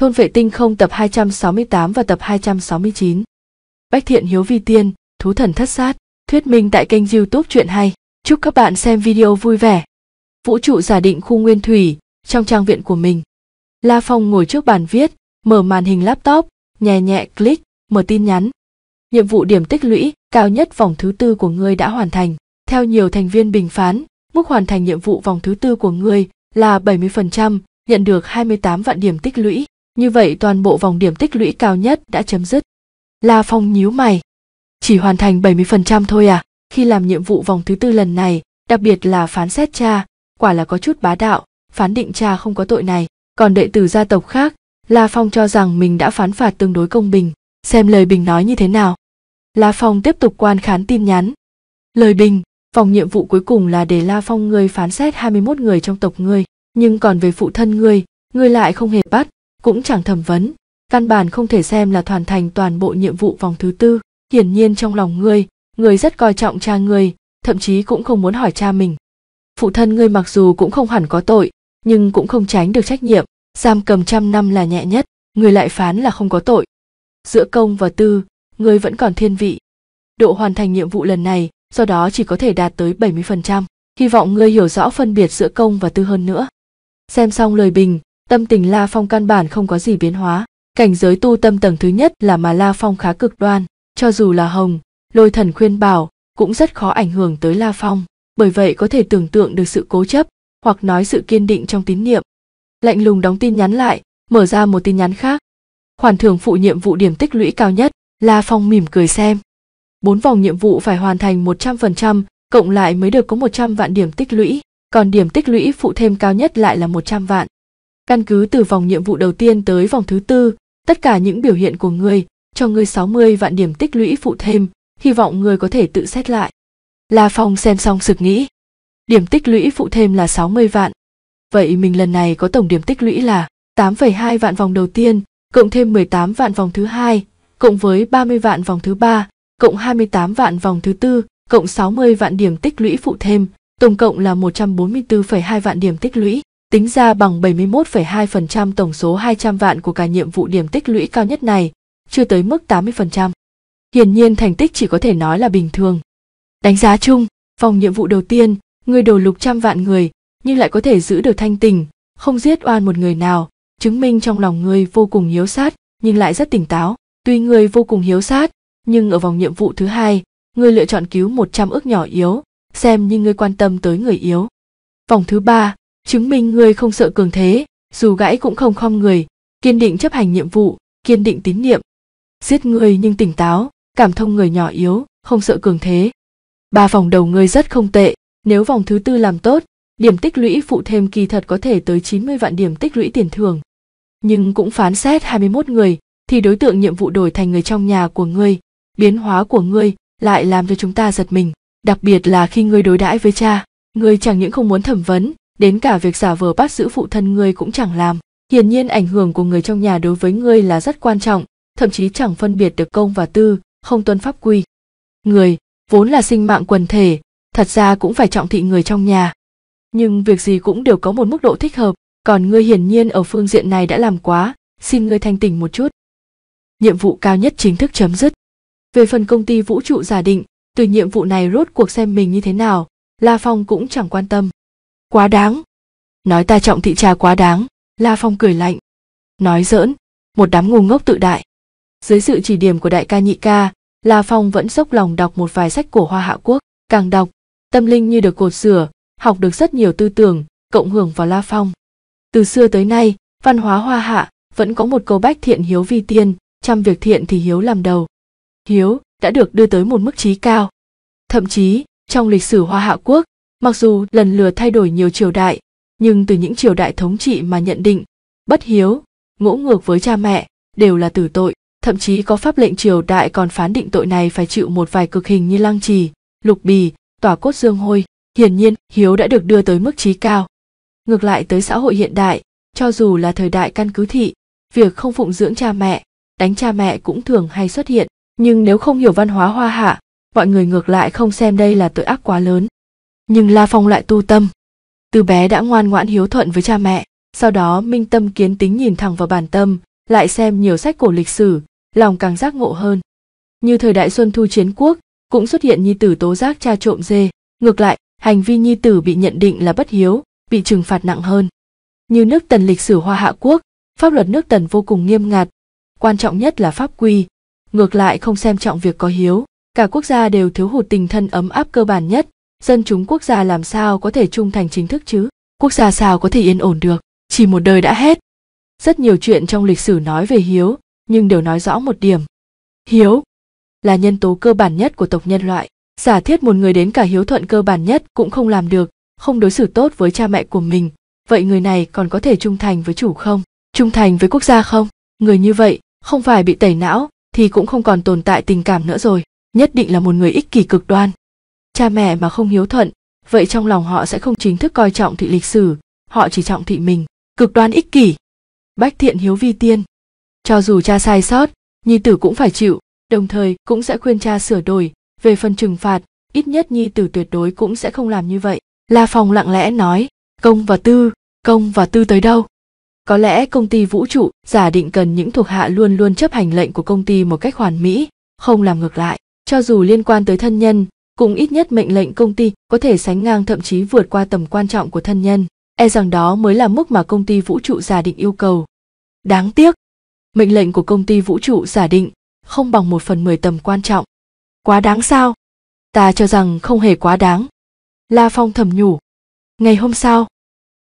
Thôn vệ tinh không tập 268 và tập 269. Bách thiện hiếu vi tiên, thú thần thất sát, thuyết minh tại kênh youtube chuyện hay. Chúc các bạn xem video vui vẻ. Vũ trụ giả định khu nguyên thủy, trong trang viện của mình. La Phong ngồi trước bàn viết, mở màn hình laptop, nhẹ nhẹ click, mở tin nhắn. Nhiệm vụ điểm tích lũy cao nhất vòng thứ tư của ngươi đã hoàn thành. Theo nhiều thành viên bình phán, mức hoàn thành nhiệm vụ vòng thứ tư của ngươi là 70%, nhận được 28 vạn điểm tích lũy. Như vậy toàn bộ vòng điểm tích lũy cao nhất đã chấm dứt. La Phong nhíu mày. Chỉ hoàn thành 70% thôi à? Khi làm nhiệm vụ vòng thứ tư lần này, đặc biệt là phán xét cha, quả là có chút bá đạo, phán định cha không có tội này. Còn đệ tử gia tộc khác, La Phong cho rằng mình đã phán phạt tương đối công bình, xem lời bình nói như thế nào. La Phong tiếp tục quan khán tin nhắn. Lời bình, vòng nhiệm vụ cuối cùng là để La Phong ngươi phán xét 21 người trong tộc ngươi, nhưng còn về phụ thân ngươi, ngươi lại không hề bắt, cũng chẳng thẩm vấn căn bản không thể xem là hoàn thành toàn bộ nhiệm vụ vòng thứ tư hiển nhiên trong lòng ngươi người rất coi trọng cha ngươi thậm chí cũng không muốn hỏi cha mình phụ thân ngươi mặc dù cũng không hẳn có tội nhưng cũng không tránh được trách nhiệm giam cầm trăm năm là nhẹ nhất người lại phán là không có tội giữa công và tư ngươi vẫn còn thiên vị độ hoàn thành nhiệm vụ lần này do đó chỉ có thể đạt tới 70%. Hy vọng ngươi hiểu rõ phân biệt giữa công và tư hơn nữa. Xem xong lời bình, Tâm tình La Phong căn bản không có gì biến hóa. Cảnh giới tu tâm tầng thứ nhất là mà La Phong khá cực đoan, cho dù là Hồng, Lôi Thần khuyên bảo, cũng rất khó ảnh hưởng tới La Phong, bởi vậy có thể tưởng tượng được sự cố chấp, hoặc nói sự kiên định trong tín niệm. Lạnh lùng đóng tin nhắn lại, mở ra một tin nhắn khác. Khoản thưởng phụ nhiệm vụ điểm tích lũy cao nhất, La Phong mỉm cười xem. Bốn vòng nhiệm vụ phải hoàn thành 100%, cộng lại mới được có 100 vạn điểm tích lũy, còn điểm tích lũy phụ thêm cao nhất lại là 100 vạn. Căn cứ từ vòng nhiệm vụ đầu tiên tới vòng thứ tư, tất cả những biểu hiện của người, cho người 60 vạn điểm tích lũy phụ thêm, hy vọng người có thể tự xét lại. La Phong xem xong sực nghĩ. Điểm tích lũy phụ thêm là 60 vạn. Vậy mình lần này có tổng điểm tích lũy là 8,2 vạn vòng đầu tiên, cộng thêm 18 vạn vòng thứ hai, cộng với 30 vạn vòng thứ ba, cộng 28 vạn vòng thứ tư, cộng 60 vạn điểm tích lũy phụ thêm, tổng cộng là 144,2 vạn điểm tích lũy tính ra bằng 71,2% tổng số 200 vạn của cả nhiệm vụ điểm tích lũy cao nhất này, chưa tới mức 80%. Hiển nhiên thành tích chỉ có thể nói là bình thường. Đánh giá chung, vòng nhiệm vụ đầu tiên, người đổ lục trăm vạn người, nhưng lại có thể giữ được thanh tình, không giết oan một người nào, chứng minh trong lòng người vô cùng hiếu sát, nhưng lại rất tỉnh táo. Tuy người vô cùng hiếu sát, nhưng ở vòng nhiệm vụ thứ hai, người lựa chọn cứu 100 ước nhỏ yếu, xem như người quan tâm tới người yếu. Vòng thứ ba, chứng minh ngươi không sợ cường thế dù gãy cũng không khom người kiên định chấp hành nhiệm vụ kiên định tín nhiệm giết người nhưng tỉnh táo cảm thông người nhỏ yếu không sợ cường thế ba vòng đầu ngươi rất không tệ nếu vòng thứ tư làm tốt điểm tích lũy phụ thêm kỳ thật có thể tới 90 vạn điểm tích lũy tiền thưởng nhưng cũng phán xét 21 người thì đối tượng nhiệm vụ đổi thành người trong nhà của ngươi biến hóa của ngươi lại làm cho chúng ta giật mình đặc biệt là khi ngươi đối đãi với cha ngươi chẳng những không muốn thẩm vấn đến cả việc giả vờ bắt giữ phụ thân ngươi cũng chẳng làm hiển nhiên ảnh hưởng của người trong nhà đối với ngươi là rất quan trọng thậm chí chẳng phân biệt được công và tư không tuân pháp quy người vốn là sinh mạng quần thể thật ra cũng phải trọng thị người trong nhà nhưng việc gì cũng đều có một mức độ thích hợp còn ngươi hiển nhiên ở phương diện này đã làm quá xin ngươi thanh tỉnh một chút nhiệm vụ cao nhất chính thức chấm dứt về phần công ty vũ trụ giả định từ nhiệm vụ này rốt cuộc xem mình như thế nào la phong cũng chẳng quan tâm quá đáng nói ta trọng thị trà quá đáng la phong cười lạnh nói dỡn một đám ngu ngốc tự đại dưới sự chỉ điểm của đại ca nhị ca la phong vẫn dốc lòng đọc một vài sách của hoa hạ quốc càng đọc tâm linh như được cột sửa học được rất nhiều tư tưởng cộng hưởng vào la phong từ xưa tới nay văn hóa hoa hạ vẫn có một câu bách thiện hiếu vi tiên trăm việc thiện thì hiếu làm đầu hiếu đã được đưa tới một mức trí cao thậm chí trong lịch sử hoa hạ quốc Mặc dù lần lừa thay đổi nhiều triều đại, nhưng từ những triều đại thống trị mà nhận định, bất hiếu, ngỗ ngược với cha mẹ đều là tử tội, thậm chí có pháp lệnh triều đại còn phán định tội này phải chịu một vài cực hình như lăng trì, lục bì, tỏa cốt dương hôi. Hiển nhiên, hiếu đã được đưa tới mức trí cao. Ngược lại tới xã hội hiện đại, cho dù là thời đại căn cứ thị, việc không phụng dưỡng cha mẹ, đánh cha mẹ cũng thường hay xuất hiện, nhưng nếu không hiểu văn hóa hoa hạ, mọi người ngược lại không xem đây là tội ác quá lớn, nhưng la phong lại tu tâm từ bé đã ngoan ngoãn hiếu thuận với cha mẹ sau đó minh tâm kiến tính nhìn thẳng vào bản tâm lại xem nhiều sách cổ lịch sử lòng càng giác ngộ hơn như thời đại xuân thu chiến quốc cũng xuất hiện nhi tử tố giác cha trộm dê ngược lại hành vi nhi tử bị nhận định là bất hiếu bị trừng phạt nặng hơn như nước tần lịch sử hoa hạ quốc pháp luật nước tần vô cùng nghiêm ngặt quan trọng nhất là pháp quy ngược lại không xem trọng việc có hiếu cả quốc gia đều thiếu hụt tình thân ấm áp cơ bản nhất dân chúng quốc gia làm sao có thể trung thành chính thức chứ quốc gia sao có thể yên ổn được chỉ một đời đã hết rất nhiều chuyện trong lịch sử nói về hiếu nhưng đều nói rõ một điểm hiếu là nhân tố cơ bản nhất của tộc nhân loại giả thiết một người đến cả hiếu thuận cơ bản nhất cũng không làm được không đối xử tốt với cha mẹ của mình vậy người này còn có thể trung thành với chủ không trung thành với quốc gia không người như vậy không phải bị tẩy não thì cũng không còn tồn tại tình cảm nữa rồi nhất định là một người ích kỷ cực đoan cha mẹ mà không hiếu thuận vậy trong lòng họ sẽ không chính thức coi trọng thị lịch sử họ chỉ trọng thị mình cực đoan ích kỷ bách thiện hiếu vi tiên cho dù cha sai sót nhi tử cũng phải chịu đồng thời cũng sẽ khuyên cha sửa đổi về phần trừng phạt ít nhất nhi tử tuyệt đối cũng sẽ không làm như vậy la phòng lặng lẽ nói công và tư công và tư tới đâu có lẽ công ty vũ trụ giả định cần những thuộc hạ luôn luôn chấp hành lệnh của công ty một cách hoàn mỹ không làm ngược lại cho dù liên quan tới thân nhân cùng ít nhất mệnh lệnh công ty có thể sánh ngang thậm chí vượt qua tầm quan trọng của thân nhân e rằng đó mới là mức mà công ty vũ trụ giả định yêu cầu đáng tiếc mệnh lệnh của công ty vũ trụ giả định không bằng một phần mười tầm quan trọng quá đáng sao ta cho rằng không hề quá đáng la phong thầm nhủ ngày hôm sau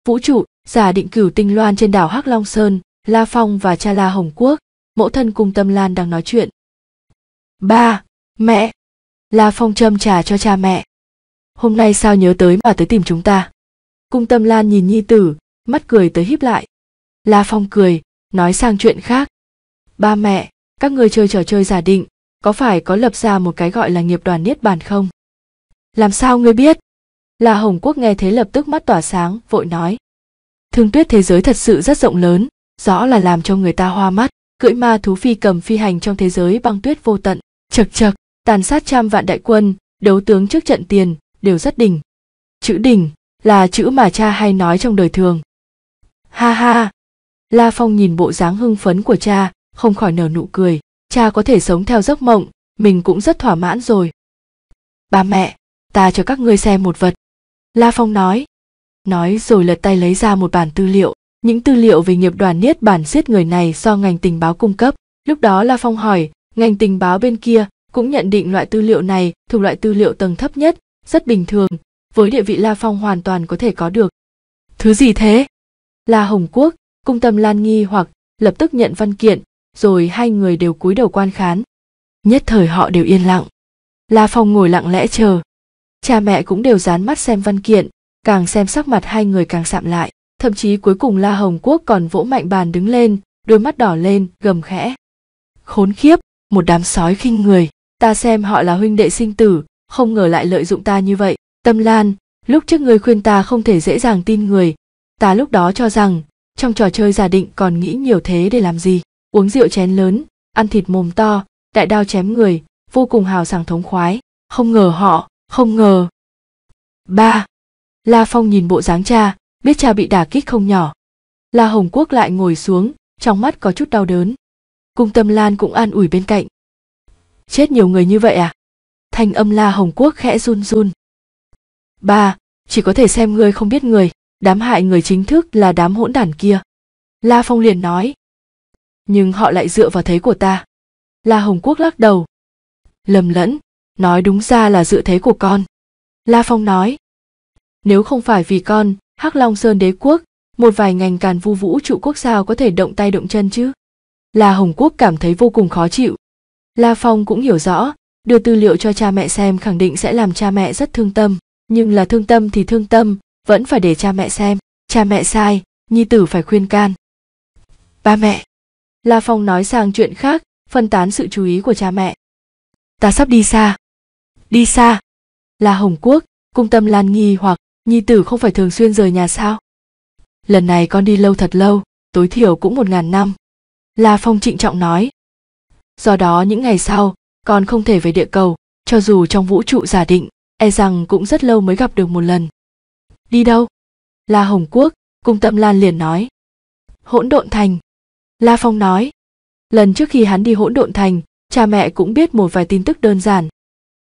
vũ trụ giả định cửu tinh loan trên đảo hắc long sơn la phong và cha la hồng quốc mẫu thân cùng tâm lan đang nói chuyện ba mẹ La Phong châm trà cho cha mẹ. Hôm nay sao nhớ tới mà tới tìm chúng ta? Cung Tâm Lan nhìn Nhi Tử, mắt cười tới híp lại. La Phong cười, nói sang chuyện khác. Ba mẹ, các người chơi trò chơi giả định, có phải có lập ra một cái gọi là nghiệp đoàn niết bàn không? Làm sao ngươi biết? La Hồng Quốc nghe thế lập tức mắt tỏa sáng, vội nói. Thương tuyết thế giới thật sự rất rộng lớn, rõ là làm cho người ta hoa mắt, cưỡi ma thú phi cầm phi hành trong thế giới băng tuyết vô tận, chật chật tàn sát trăm vạn đại quân, đấu tướng trước trận tiền, đều rất đỉnh. Chữ đỉnh là chữ mà cha hay nói trong đời thường. Ha ha! La Phong nhìn bộ dáng hưng phấn của cha, không khỏi nở nụ cười. Cha có thể sống theo giấc mộng, mình cũng rất thỏa mãn rồi. Ba mẹ, ta cho các ngươi xem một vật. La Phong nói. Nói rồi lật tay lấy ra một bản tư liệu. Những tư liệu về nghiệp đoàn niết bản giết người này do ngành tình báo cung cấp. Lúc đó La Phong hỏi, ngành tình báo bên kia cũng nhận định loại tư liệu này thuộc loại tư liệu tầng thấp nhất rất bình thường với địa vị la phong hoàn toàn có thể có được thứ gì thế la hồng quốc cung tâm lan nghi hoặc lập tức nhận văn kiện rồi hai người đều cúi đầu quan khán nhất thời họ đều yên lặng la phong ngồi lặng lẽ chờ cha mẹ cũng đều dán mắt xem văn kiện càng xem sắc mặt hai người càng sạm lại thậm chí cuối cùng la hồng quốc còn vỗ mạnh bàn đứng lên đôi mắt đỏ lên gầm khẽ khốn khiếp một đám sói khinh người ta xem họ là huynh đệ sinh tử không ngờ lại lợi dụng ta như vậy tâm lan lúc trước ngươi khuyên ta không thể dễ dàng tin người ta lúc đó cho rằng trong trò chơi giả định còn nghĩ nhiều thế để làm gì uống rượu chén lớn ăn thịt mồm to đại đao chém người vô cùng hào sảng thống khoái không ngờ họ không ngờ ba la phong nhìn bộ dáng cha biết cha bị đả kích không nhỏ la hồng quốc lại ngồi xuống trong mắt có chút đau đớn cung tâm lan cũng an ủi bên cạnh chết nhiều người như vậy à thanh âm la hồng quốc khẽ run run ba chỉ có thể xem người không biết người đám hại người chính thức là đám hỗn đản kia la phong liền nói nhưng họ lại dựa vào thế của ta la hồng quốc lắc đầu lầm lẫn nói đúng ra là dựa thế của con la phong nói nếu không phải vì con hắc long sơn đế quốc một vài ngành càn vu vũ trụ quốc sao có thể động tay động chân chứ la hồng quốc cảm thấy vô cùng khó chịu La Phong cũng hiểu rõ, đưa tư liệu cho cha mẹ xem khẳng định sẽ làm cha mẹ rất thương tâm, nhưng là thương tâm thì thương tâm, vẫn phải để cha mẹ xem, cha mẹ sai, nhi tử phải khuyên can. Ba mẹ. La Phong nói sang chuyện khác, phân tán sự chú ý của cha mẹ. Ta sắp đi xa. Đi xa. là Hồng Quốc, cung tâm Lan Nhi hoặc nhi tử không phải thường xuyên rời nhà sao? Lần này con đi lâu thật lâu, tối thiểu cũng một ngàn năm. La Phong trịnh trọng nói, do đó những ngày sau con không thể về địa cầu cho dù trong vũ trụ giả định e rằng cũng rất lâu mới gặp được một lần đi đâu la hồng quốc cùng tâm lan liền nói hỗn độn thành la phong nói lần trước khi hắn đi hỗn độn thành cha mẹ cũng biết một vài tin tức đơn giản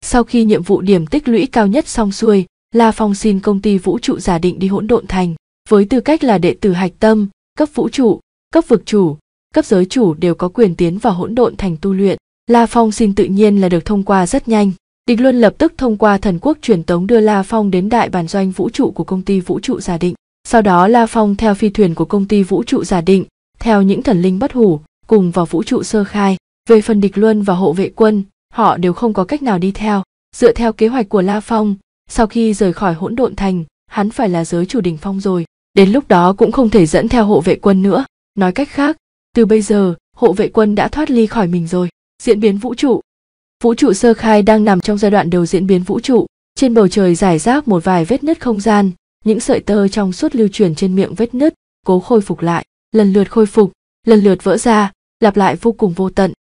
sau khi nhiệm vụ điểm tích lũy cao nhất xong xuôi la phong xin công ty vũ trụ giả định đi hỗn độn thành với tư cách là đệ tử hạch tâm cấp vũ trụ cấp vực chủ cấp giới chủ đều có quyền tiến vào hỗn độn thành tu luyện la phong xin tự nhiên là được thông qua rất nhanh địch luân lập tức thông qua thần quốc truyền tống đưa la phong đến đại bản doanh vũ trụ của công ty vũ trụ giả định sau đó la phong theo phi thuyền của công ty vũ trụ giả định theo những thần linh bất hủ cùng vào vũ trụ sơ khai về phần địch luân và hộ vệ quân họ đều không có cách nào đi theo dựa theo kế hoạch của la phong sau khi rời khỏi hỗn độn thành hắn phải là giới chủ đỉnh phong rồi đến lúc đó cũng không thể dẫn theo hộ vệ quân nữa nói cách khác từ bây giờ hộ vệ quân đã thoát ly khỏi mình rồi diễn biến vũ trụ vũ trụ sơ khai đang nằm trong giai đoạn đầu diễn biến vũ trụ trên bầu trời giải rác một vài vết nứt không gian những sợi tơ trong suốt lưu truyền trên miệng vết nứt cố khôi phục lại lần lượt khôi phục lần lượt vỡ ra lặp lại vô cùng vô tận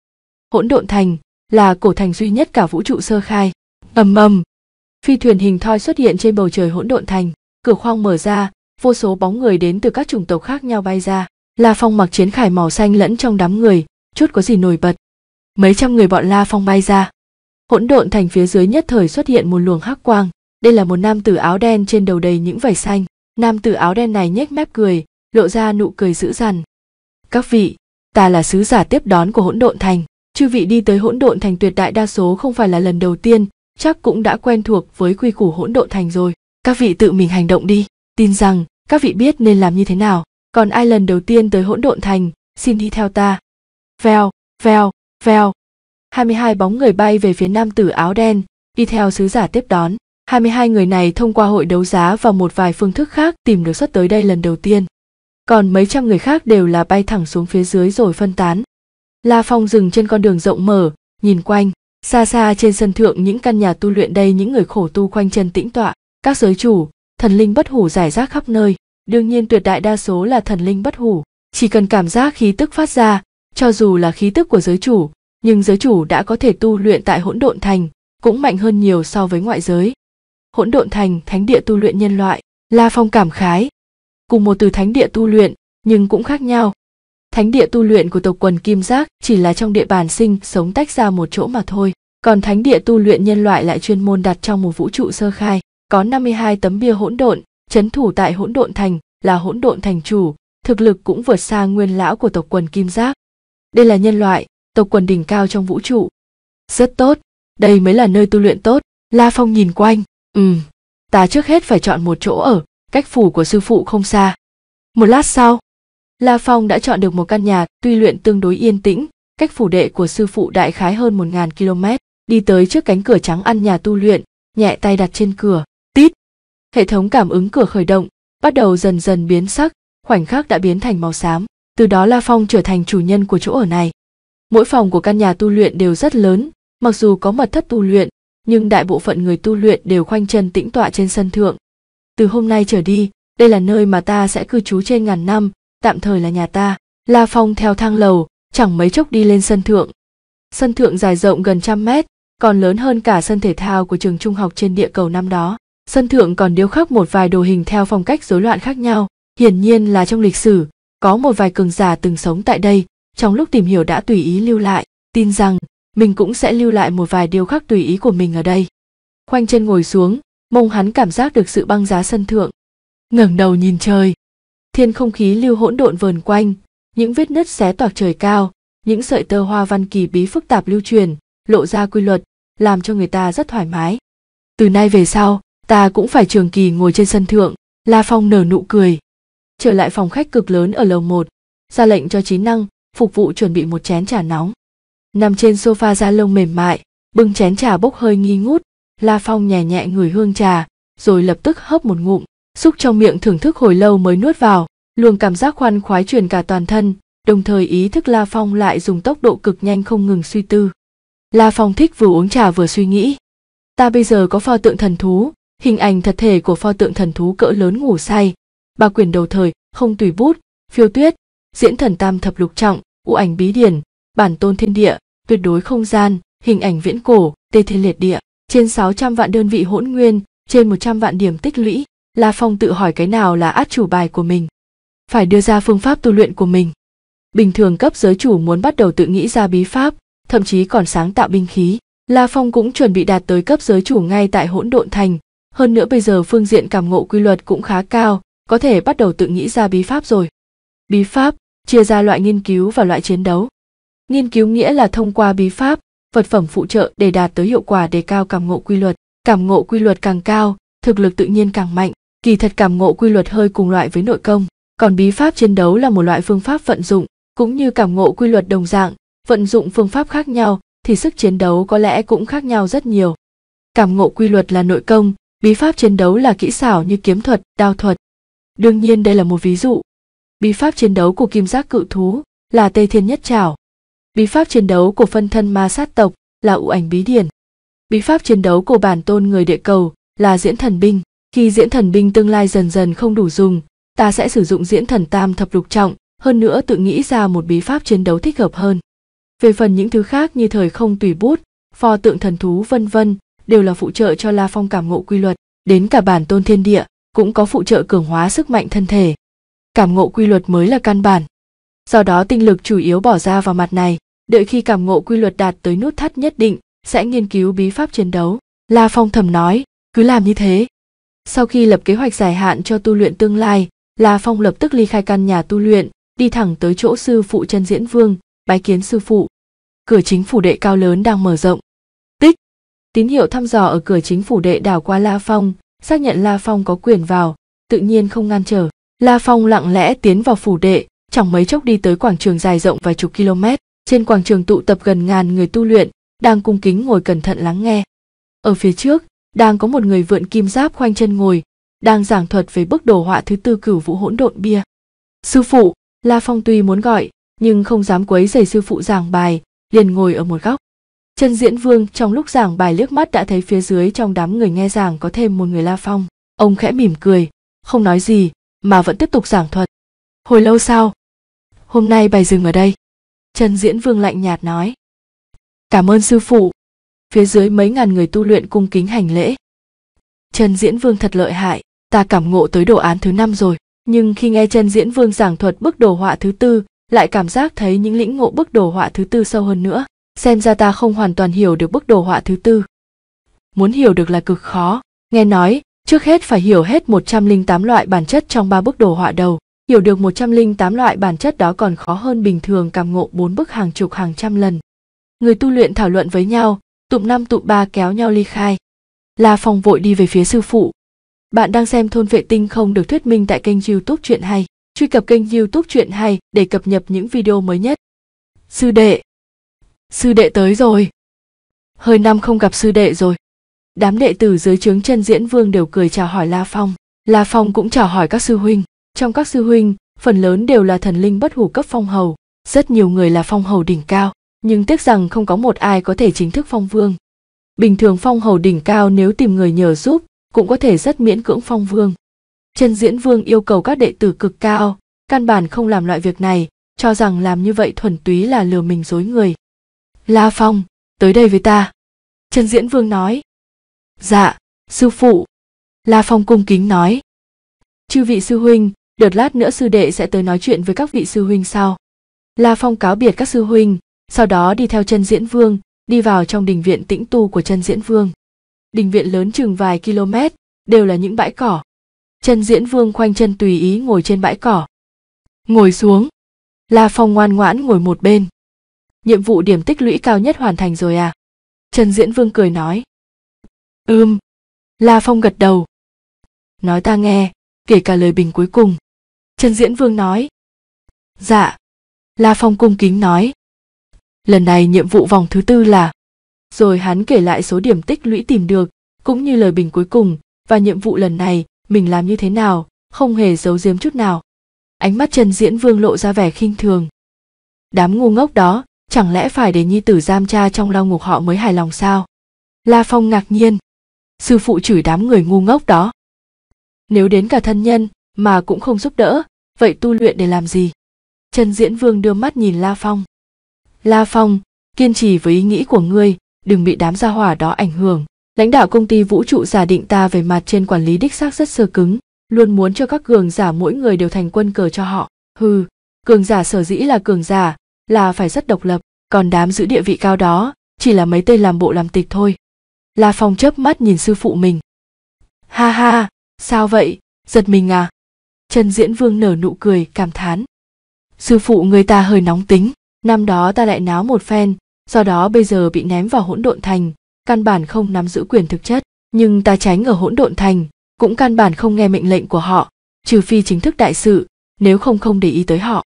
hỗn độn thành là cổ thành duy nhất cả vũ trụ sơ khai ầm ầm phi thuyền hình thoi xuất hiện trên bầu trời hỗn độn thành cửa khoang mở ra vô số bóng người đến từ các chủng tộc khác nhau bay ra La Phong mặc chiến khải màu xanh lẫn trong đám người, chút có gì nổi bật. Mấy trăm người bọn La Phong bay ra. Hỗn độn thành phía dưới nhất thời xuất hiện một luồng hắc quang, đây là một nam tử áo đen trên đầu đầy những vảy xanh. Nam tử áo đen này nhếch mép cười, lộ ra nụ cười dữ dằn. Các vị, ta là sứ giả tiếp đón của hỗn độn thành. Chư vị đi tới hỗn độn thành tuyệt đại đa số không phải là lần đầu tiên, chắc cũng đã quen thuộc với quy củ hỗn độn thành rồi. Các vị tự mình hành động đi, tin rằng các vị biết nên làm như thế nào còn ai lần đầu tiên tới hỗn độn thành xin đi theo ta vèo vèo vèo 22 bóng người bay về phía nam tử áo đen đi theo sứ giả tiếp đón 22 người này thông qua hội đấu giá và một vài phương thức khác tìm được xuất tới đây lần đầu tiên còn mấy trăm người khác đều là bay thẳng xuống phía dưới rồi phân tán la phong dừng trên con đường rộng mở nhìn quanh xa xa trên sân thượng những căn nhà tu luyện đây những người khổ tu quanh chân tĩnh tọa các giới chủ thần linh bất hủ giải rác khắp nơi đương nhiên tuyệt đại đa số là thần linh bất hủ chỉ cần cảm giác khí tức phát ra cho dù là khí tức của giới chủ nhưng giới chủ đã có thể tu luyện tại hỗn độn thành cũng mạnh hơn nhiều so với ngoại giới hỗn độn thành thánh địa tu luyện nhân loại la phong cảm khái cùng một từ thánh địa tu luyện nhưng cũng khác nhau thánh địa tu luyện của tộc quần kim giác chỉ là trong địa bàn sinh sống tách ra một chỗ mà thôi còn thánh địa tu luyện nhân loại lại chuyên môn đặt trong một vũ trụ sơ khai có 52 tấm bia hỗn độn chấn thủ tại hỗn độn thành là hỗn độn thành chủ thực lực cũng vượt xa nguyên lão của tộc quần kim giác đây là nhân loại tộc quần đỉnh cao trong vũ trụ rất tốt đây mới là nơi tu luyện tốt la phong nhìn quanh ừ ta trước hết phải chọn một chỗ ở cách phủ của sư phụ không xa một lát sau la phong đã chọn được một căn nhà tuy luyện tương đối yên tĩnh cách phủ đệ của sư phụ đại khái hơn một ngàn km đi tới trước cánh cửa trắng ăn nhà tu luyện nhẹ tay đặt trên cửa hệ thống cảm ứng cửa khởi động bắt đầu dần dần biến sắc khoảnh khắc đã biến thành màu xám từ đó la phong trở thành chủ nhân của chỗ ở này mỗi phòng của căn nhà tu luyện đều rất lớn mặc dù có mật thất tu luyện nhưng đại bộ phận người tu luyện đều khoanh chân tĩnh tọa trên sân thượng từ hôm nay trở đi đây là nơi mà ta sẽ cư trú trên ngàn năm tạm thời là nhà ta la phong theo thang lầu chẳng mấy chốc đi lên sân thượng sân thượng dài rộng gần trăm mét còn lớn hơn cả sân thể thao của trường trung học trên địa cầu năm đó sân thượng còn điêu khắc một vài đồ hình theo phong cách rối loạn khác nhau hiển nhiên là trong lịch sử có một vài cường giả từng sống tại đây trong lúc tìm hiểu đã tùy ý lưu lại tin rằng mình cũng sẽ lưu lại một vài điều khắc tùy ý của mình ở đây khoanh chân ngồi xuống mông hắn cảm giác được sự băng giá sân thượng ngẩng đầu nhìn trời thiên không khí lưu hỗn độn vờn quanh những vết nứt xé toạc trời cao những sợi tơ hoa văn kỳ bí phức tạp lưu truyền lộ ra quy luật làm cho người ta rất thoải mái từ nay về sau ta cũng phải trường kỳ ngồi trên sân thượng la phong nở nụ cười trở lại phòng khách cực lớn ở lầu một ra lệnh cho trí năng phục vụ chuẩn bị một chén trà nóng nằm trên sofa da lông mềm mại bưng chén trà bốc hơi nghi ngút la phong nhẹ nhẹ ngửi hương trà rồi lập tức hớp một ngụm xúc trong miệng thưởng thức hồi lâu mới nuốt vào luồng cảm giác khoan khoái truyền cả toàn thân đồng thời ý thức la phong lại dùng tốc độ cực nhanh không ngừng suy tư la phong thích vừa uống trà vừa suy nghĩ ta bây giờ có pho tượng thần thú hình ảnh thật thể của pho tượng thần thú cỡ lớn ngủ say ba quyển đầu thời không tùy bút phiêu tuyết diễn thần tam thập lục trọng u ảnh bí điển bản tôn thiên địa tuyệt đối không gian hình ảnh viễn cổ tê thiên liệt địa trên 600 vạn đơn vị hỗn nguyên trên 100 vạn điểm tích lũy la phong tự hỏi cái nào là át chủ bài của mình phải đưa ra phương pháp tu luyện của mình bình thường cấp giới chủ muốn bắt đầu tự nghĩ ra bí pháp thậm chí còn sáng tạo binh khí la phong cũng chuẩn bị đạt tới cấp giới chủ ngay tại hỗn độn thành hơn nữa bây giờ phương diện cảm ngộ quy luật cũng khá cao có thể bắt đầu tự nghĩ ra bí pháp rồi bí pháp chia ra loại nghiên cứu và loại chiến đấu nghiên cứu nghĩa là thông qua bí pháp vật phẩm phụ trợ để đạt tới hiệu quả đề cao cảm ngộ quy luật cảm ngộ quy luật càng cao thực lực tự nhiên càng mạnh kỳ thật cảm ngộ quy luật hơi cùng loại với nội công còn bí pháp chiến đấu là một loại phương pháp vận dụng cũng như cảm ngộ quy luật đồng dạng vận dụng phương pháp khác nhau thì sức chiến đấu có lẽ cũng khác nhau rất nhiều cảm ngộ quy luật là nội công bí pháp chiến đấu là kỹ xảo như kiếm thuật đao thuật đương nhiên đây là một ví dụ bí pháp chiến đấu của kim giác cự thú là tây thiên nhất trảo bí pháp chiến đấu của phân thân ma sát tộc là ụ ảnh bí điển bí pháp chiến đấu của bản tôn người địa cầu là diễn thần binh khi diễn thần binh tương lai dần dần không đủ dùng ta sẽ sử dụng diễn thần tam thập lục trọng hơn nữa tự nghĩ ra một bí pháp chiến đấu thích hợp hơn về phần những thứ khác như thời không tùy bút pho tượng thần thú vân vân đều là phụ trợ cho La Phong cảm ngộ quy luật, đến cả bản tôn thiên địa cũng có phụ trợ cường hóa sức mạnh thân thể. Cảm ngộ quy luật mới là căn bản. Do đó tinh lực chủ yếu bỏ ra vào mặt này, đợi khi cảm ngộ quy luật đạt tới nút thắt nhất định, sẽ nghiên cứu bí pháp chiến đấu. La Phong thầm nói, cứ làm như thế. Sau khi lập kế hoạch dài hạn cho tu luyện tương lai, La Phong lập tức ly khai căn nhà tu luyện, đi thẳng tới chỗ sư phụ chân diễn vương, bái kiến sư phụ. Cửa chính phủ đệ cao lớn đang mở rộng, tín hiệu thăm dò ở cửa chính phủ đệ đảo qua la phong xác nhận la phong có quyền vào tự nhiên không ngăn trở la phong lặng lẽ tiến vào phủ đệ chẳng mấy chốc đi tới quảng trường dài rộng vài chục km trên quảng trường tụ tập gần ngàn người tu luyện đang cung kính ngồi cẩn thận lắng nghe ở phía trước đang có một người vượn kim giáp khoanh chân ngồi đang giảng thuật về bức đồ họa thứ tư cửu vũ hỗn độn bia sư phụ la phong tuy muốn gọi nhưng không dám quấy giày sư phụ giảng bài liền ngồi ở một góc Trần Diễn Vương trong lúc giảng bài liếc mắt đã thấy phía dưới trong đám người nghe giảng có thêm một người La Phong. Ông khẽ mỉm cười, không nói gì, mà vẫn tiếp tục giảng thuật. Hồi lâu sau, hôm nay bài dừng ở đây. Trần Diễn Vương lạnh nhạt nói. Cảm ơn sư phụ. Phía dưới mấy ngàn người tu luyện cung kính hành lễ. Trần Diễn Vương thật lợi hại, ta cảm ngộ tới đồ án thứ năm rồi. Nhưng khi nghe Trần Diễn Vương giảng thuật bức đồ họa thứ tư, lại cảm giác thấy những lĩnh ngộ bức đồ họa thứ tư sâu hơn nữa xem ra ta không hoàn toàn hiểu được bức đồ họa thứ tư. Muốn hiểu được là cực khó, nghe nói, trước hết phải hiểu hết 108 loại bản chất trong ba bức đồ họa đầu, hiểu được 108 loại bản chất đó còn khó hơn bình thường cảm ngộ bốn bức hàng chục hàng trăm lần. Người tu luyện thảo luận với nhau, tụm năm tụng ba kéo nhau ly khai. La Phong vội đi về phía sư phụ. Bạn đang xem thôn vệ tinh không được thuyết minh tại kênh youtube chuyện hay. Truy cập kênh youtube chuyện hay để cập nhật những video mới nhất. Sư đệ, sư đệ tới rồi hơi năm không gặp sư đệ rồi đám đệ tử dưới trướng chân diễn vương đều cười chào hỏi la phong la phong cũng chào hỏi các sư huynh trong các sư huynh phần lớn đều là thần linh bất hủ cấp phong hầu rất nhiều người là phong hầu đỉnh cao nhưng tiếc rằng không có một ai có thể chính thức phong vương bình thường phong hầu đỉnh cao nếu tìm người nhờ giúp cũng có thể rất miễn cưỡng phong vương chân diễn vương yêu cầu các đệ tử cực cao căn bản không làm loại việc này cho rằng làm như vậy thuần túy là lừa mình dối người La Phong, tới đây với ta. Trần Diễn Vương nói. Dạ, sư phụ. La Phong cung kính nói. Chư vị sư huynh, đợt lát nữa sư đệ sẽ tới nói chuyện với các vị sư huynh sau. La Phong cáo biệt các sư huynh, sau đó đi theo Trần Diễn Vương, đi vào trong đình viện tĩnh tu của Trần Diễn Vương. Đình viện lớn chừng vài km, đều là những bãi cỏ. Trần Diễn Vương khoanh chân tùy ý ngồi trên bãi cỏ. Ngồi xuống. La Phong ngoan ngoãn ngồi một bên nhiệm vụ điểm tích lũy cao nhất hoàn thành rồi à trần diễn vương cười nói ưm la phong gật đầu nói ta nghe kể cả lời bình cuối cùng trần diễn vương nói dạ la phong cung kính nói lần này nhiệm vụ vòng thứ tư là rồi hắn kể lại số điểm tích lũy tìm được cũng như lời bình cuối cùng và nhiệm vụ lần này mình làm như thế nào không hề giấu giếm chút nào ánh mắt trần diễn vương lộ ra vẻ khinh thường đám ngu ngốc đó chẳng lẽ phải để nhi tử giam cha trong lao ngục họ mới hài lòng sao la phong ngạc nhiên sư phụ chửi đám người ngu ngốc đó nếu đến cả thân nhân mà cũng không giúp đỡ vậy tu luyện để làm gì trần diễn vương đưa mắt nhìn la phong la phong kiên trì với ý nghĩ của ngươi đừng bị đám gia hỏa đó ảnh hưởng lãnh đạo công ty vũ trụ giả định ta về mặt trên quản lý đích xác rất sơ cứng luôn muốn cho các cường giả mỗi người đều thành quân cờ cho họ hừ cường giả sở dĩ là cường giả là phải rất độc lập còn đám giữ địa vị cao đó chỉ là mấy tên làm bộ làm tịch thôi la phong chớp mắt nhìn sư phụ mình ha ha sao vậy giật mình à trần diễn vương nở nụ cười cảm thán sư phụ người ta hơi nóng tính năm đó ta lại náo một phen do đó bây giờ bị ném vào hỗn độn thành căn bản không nắm giữ quyền thực chất nhưng ta tránh ở hỗn độn thành cũng căn bản không nghe mệnh lệnh của họ trừ phi chính thức đại sự nếu không không để ý tới họ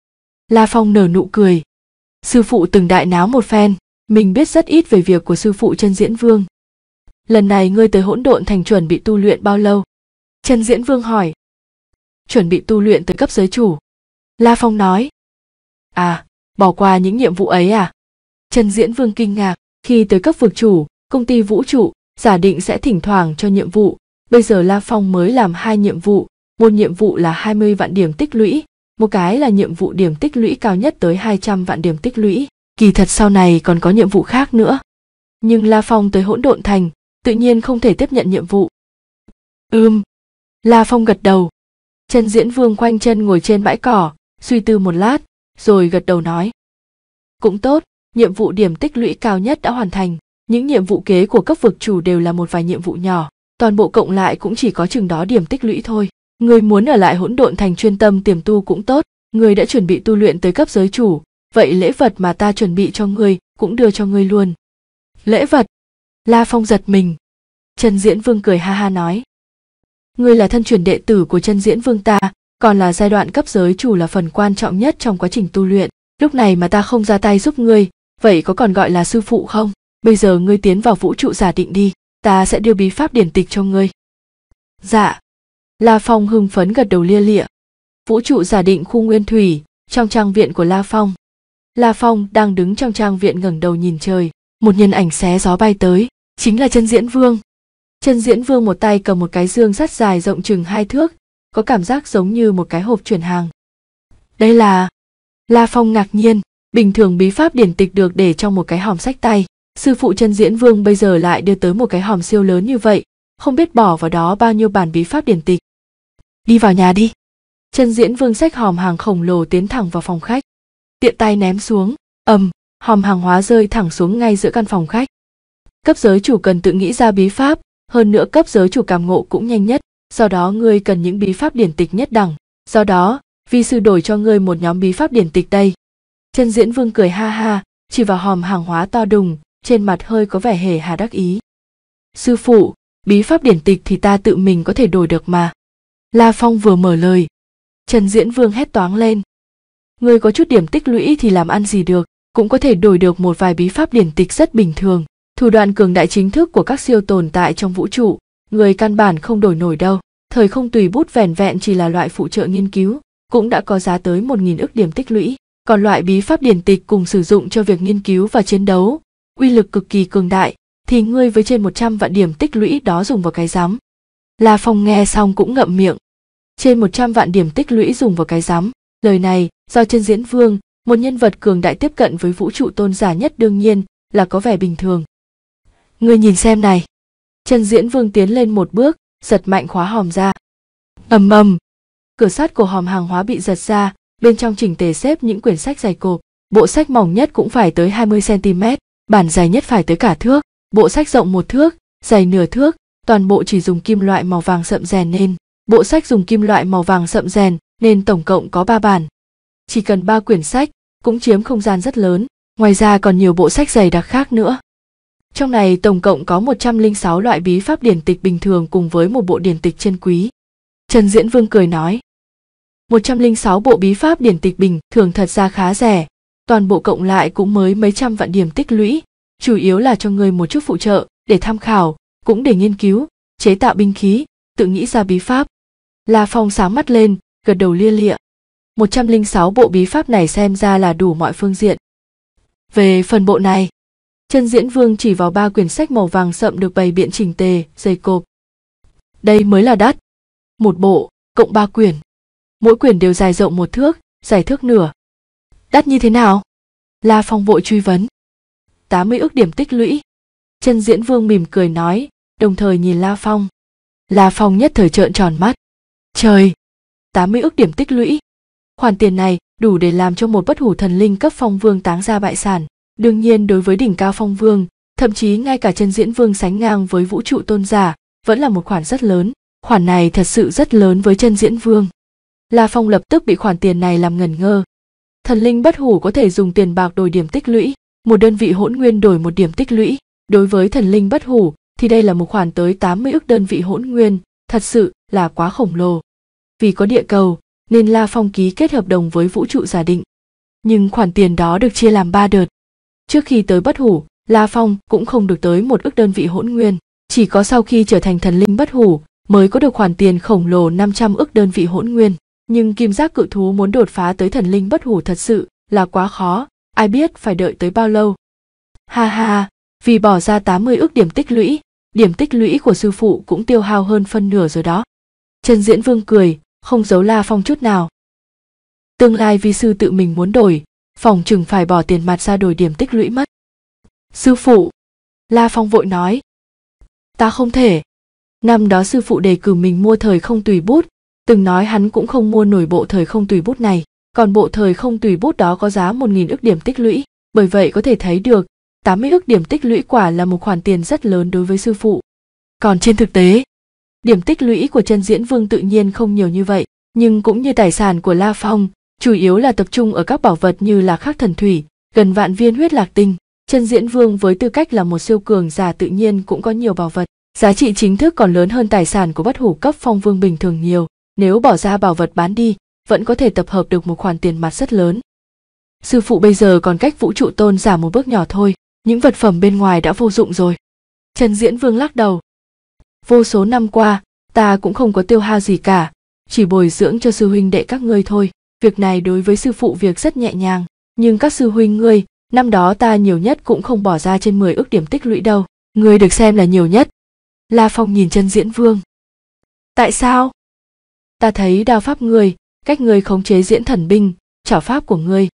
la phong nở nụ cười sư phụ từng đại náo một phen mình biết rất ít về việc của sư phụ chân diễn vương lần này ngươi tới hỗn độn thành chuẩn bị tu luyện bao lâu chân diễn vương hỏi chuẩn bị tu luyện tới cấp giới chủ la phong nói à bỏ qua những nhiệm vụ ấy à chân diễn vương kinh ngạc khi tới cấp vực chủ công ty vũ trụ giả định sẽ thỉnh thoảng cho nhiệm vụ bây giờ la phong mới làm hai nhiệm vụ một nhiệm vụ là 20 vạn điểm tích lũy một cái là nhiệm vụ điểm tích lũy cao nhất tới 200 vạn điểm tích lũy, kỳ thật sau này còn có nhiệm vụ khác nữa. Nhưng La Phong tới hỗn độn thành, tự nhiên không thể tiếp nhận nhiệm vụ. Ưm. La Phong gật đầu. chân Diễn Vương quanh chân ngồi trên bãi cỏ, suy tư một lát, rồi gật đầu nói. Cũng tốt, nhiệm vụ điểm tích lũy cao nhất đã hoàn thành, những nhiệm vụ kế của cấp vực chủ đều là một vài nhiệm vụ nhỏ, toàn bộ cộng lại cũng chỉ có chừng đó điểm tích lũy thôi. Người muốn ở lại hỗn độn thành chuyên tâm tiềm tu cũng tốt, người đã chuẩn bị tu luyện tới cấp giới chủ, vậy lễ vật mà ta chuẩn bị cho ngươi cũng đưa cho ngươi luôn. Lễ vật? La Phong giật mình. Trần Diễn Vương cười ha ha nói. Ngươi là thân truyền đệ tử của Trần Diễn Vương ta, còn là giai đoạn cấp giới chủ là phần quan trọng nhất trong quá trình tu luyện. Lúc này mà ta không ra tay giúp ngươi, vậy có còn gọi là sư phụ không? Bây giờ ngươi tiến vào vũ trụ giả định đi, ta sẽ đưa bí pháp điển tịch cho ngươi. Dạ, La Phong hưng phấn gật đầu lia lịa. Vũ trụ giả định khu nguyên thủy, trong trang viện của La Phong. La Phong đang đứng trong trang viện ngẩng đầu nhìn trời, một nhân ảnh xé gió bay tới, chính là chân diễn vương. Chân diễn vương một tay cầm một cái dương sắt dài rộng chừng hai thước, có cảm giác giống như một cái hộp chuyển hàng. Đây là... La Phong ngạc nhiên, bình thường bí pháp điển tịch được để trong một cái hòm sách tay. Sư phụ chân diễn vương bây giờ lại đưa tới một cái hòm siêu lớn như vậy, không biết bỏ vào đó bao nhiêu bản bí pháp điển tịch đi vào nhà đi chân diễn vương sách hòm hàng khổng lồ tiến thẳng vào phòng khách tiện tay ném xuống ầm hòm hàng hóa rơi thẳng xuống ngay giữa căn phòng khách cấp giới chủ cần tự nghĩ ra bí pháp hơn nữa cấp giới chủ cảm ngộ cũng nhanh nhất do đó ngươi cần những bí pháp điển tịch nhất đẳng do đó vi sư đổi cho ngươi một nhóm bí pháp điển tịch đây chân diễn vương cười ha ha chỉ vào hòm hàng hóa to đùng trên mặt hơi có vẻ hề hà đắc ý sư phụ bí pháp điển tịch thì ta tự mình có thể đổi được mà la phong vừa mở lời trần diễn vương hét toáng lên người có chút điểm tích lũy thì làm ăn gì được cũng có thể đổi được một vài bí pháp điển tịch rất bình thường thủ đoạn cường đại chính thức của các siêu tồn tại trong vũ trụ người căn bản không đổi nổi đâu thời không tùy bút vẻn vẹn chỉ là loại phụ trợ nghiên cứu cũng đã có giá tới một nghìn ức điểm tích lũy còn loại bí pháp điển tịch cùng sử dụng cho việc nghiên cứu và chiến đấu uy lực cực kỳ cường đại thì ngươi với trên 100 vạn điểm tích lũy đó dùng vào cái rắm La Phong nghe xong cũng ngậm miệng. Trên 100 vạn điểm tích lũy dùng vào cái rắm. Lời này, do chân diễn vương, một nhân vật cường đại tiếp cận với vũ trụ tôn giả nhất đương nhiên là có vẻ bình thường. Ngươi nhìn xem này. chân diễn vương tiến lên một bước, giật mạnh khóa hòm ra. ầm ầm, cửa sắt của hòm hàng hóa bị giật ra, bên trong chỉnh tề xếp những quyển sách dày cộp, bộ sách mỏng nhất cũng phải tới 20 cm, bản dài nhất phải tới cả thước, bộ sách rộng một thước, dày nửa thước, toàn bộ chỉ dùng kim loại màu vàng sậm rèn nên. Bộ sách dùng kim loại màu vàng sậm rèn nên tổng cộng có 3 bản. Chỉ cần 3 quyển sách cũng chiếm không gian rất lớn, ngoài ra còn nhiều bộ sách dày đặc khác nữa. Trong này tổng cộng có 106 loại bí pháp điển tịch bình thường cùng với một bộ điển tịch chân quý. Trần Diễn Vương cười nói, 106 bộ bí pháp điển tịch bình thường thật ra khá rẻ, toàn bộ cộng lại cũng mới mấy trăm vạn điểm tích lũy, chủ yếu là cho người một chút phụ trợ để tham khảo, cũng để nghiên cứu chế tạo binh khí tự nghĩ ra bí pháp la phong sáng mắt lên gật đầu lia lịa sáu bộ bí pháp này xem ra là đủ mọi phương diện về phần bộ này chân diễn vương chỉ vào ba quyển sách màu vàng sậm được bày biện chỉnh tề dày cộp đây mới là đắt một bộ cộng ba quyển mỗi quyển đều dài rộng một thước dài thước nửa đắt như thế nào la phong vội truy vấn tám mươi ước điểm tích lũy chân diễn vương mỉm cười nói đồng thời nhìn La Phong. La Phong nhất thời trợn tròn mắt. Trời, 80 ước điểm tích lũy. Khoản tiền này đủ để làm cho một bất hủ thần linh cấp phong vương táng ra bại sản. Đương nhiên đối với đỉnh cao phong vương, thậm chí ngay cả chân diễn vương sánh ngang với vũ trụ tôn giả, vẫn là một khoản rất lớn. Khoản này thật sự rất lớn với chân diễn vương. La Phong lập tức bị khoản tiền này làm ngẩn ngơ. Thần linh bất hủ có thể dùng tiền bạc đổi điểm tích lũy, một đơn vị hỗn nguyên đổi một điểm tích lũy. Đối với thần linh bất hủ, thì đây là một khoản tới 80 ức đơn vị hỗn nguyên, thật sự là quá khổng lồ. Vì có địa cầu, nên La Phong ký kết hợp đồng với vũ trụ giả định. Nhưng khoản tiền đó được chia làm 3 đợt. Trước khi tới bất hủ, La Phong cũng không được tới một ức đơn vị hỗn nguyên. Chỉ có sau khi trở thành thần linh bất hủ mới có được khoản tiền khổng lồ 500 ức đơn vị hỗn nguyên. Nhưng kim giác cự thú muốn đột phá tới thần linh bất hủ thật sự là quá khó, ai biết phải đợi tới bao lâu. Ha ha, vì bỏ ra 80 ức điểm tích lũy, điểm tích lũy của sư phụ cũng tiêu hao hơn phân nửa rồi đó trần diễn vương cười không giấu la phong chút nào tương lai vi sư tự mình muốn đổi phòng chừng phải bỏ tiền mặt ra đổi điểm tích lũy mất sư phụ la phong vội nói ta không thể năm đó sư phụ đề cử mình mua thời không tùy bút từng nói hắn cũng không mua nổi bộ thời không tùy bút này còn bộ thời không tùy bút đó có giá một nghìn ức điểm tích lũy bởi vậy có thể thấy được 80 ước điểm tích lũy quả là một khoản tiền rất lớn đối với sư phụ. Còn trên thực tế, điểm tích lũy của chân diễn vương tự nhiên không nhiều như vậy, nhưng cũng như tài sản của La Phong, chủ yếu là tập trung ở các bảo vật như là khắc thần thủy, gần vạn viên huyết lạc tinh. Chân diễn vương với tư cách là một siêu cường giả tự nhiên cũng có nhiều bảo vật, giá trị chính thức còn lớn hơn tài sản của bất hủ cấp phong vương bình thường nhiều, nếu bỏ ra bảo vật bán đi, vẫn có thể tập hợp được một khoản tiền mặt rất lớn. Sư phụ bây giờ còn cách vũ trụ tôn giả một bước nhỏ thôi, những vật phẩm bên ngoài đã vô dụng rồi trần diễn vương lắc đầu vô số năm qua ta cũng không có tiêu hao gì cả chỉ bồi dưỡng cho sư huynh đệ các ngươi thôi việc này đối với sư phụ việc rất nhẹ nhàng nhưng các sư huynh ngươi năm đó ta nhiều nhất cũng không bỏ ra trên mười ước điểm tích lũy đâu ngươi được xem là nhiều nhất la phong nhìn chân diễn vương tại sao ta thấy đao pháp ngươi cách ngươi khống chế diễn thần binh trảo pháp của ngươi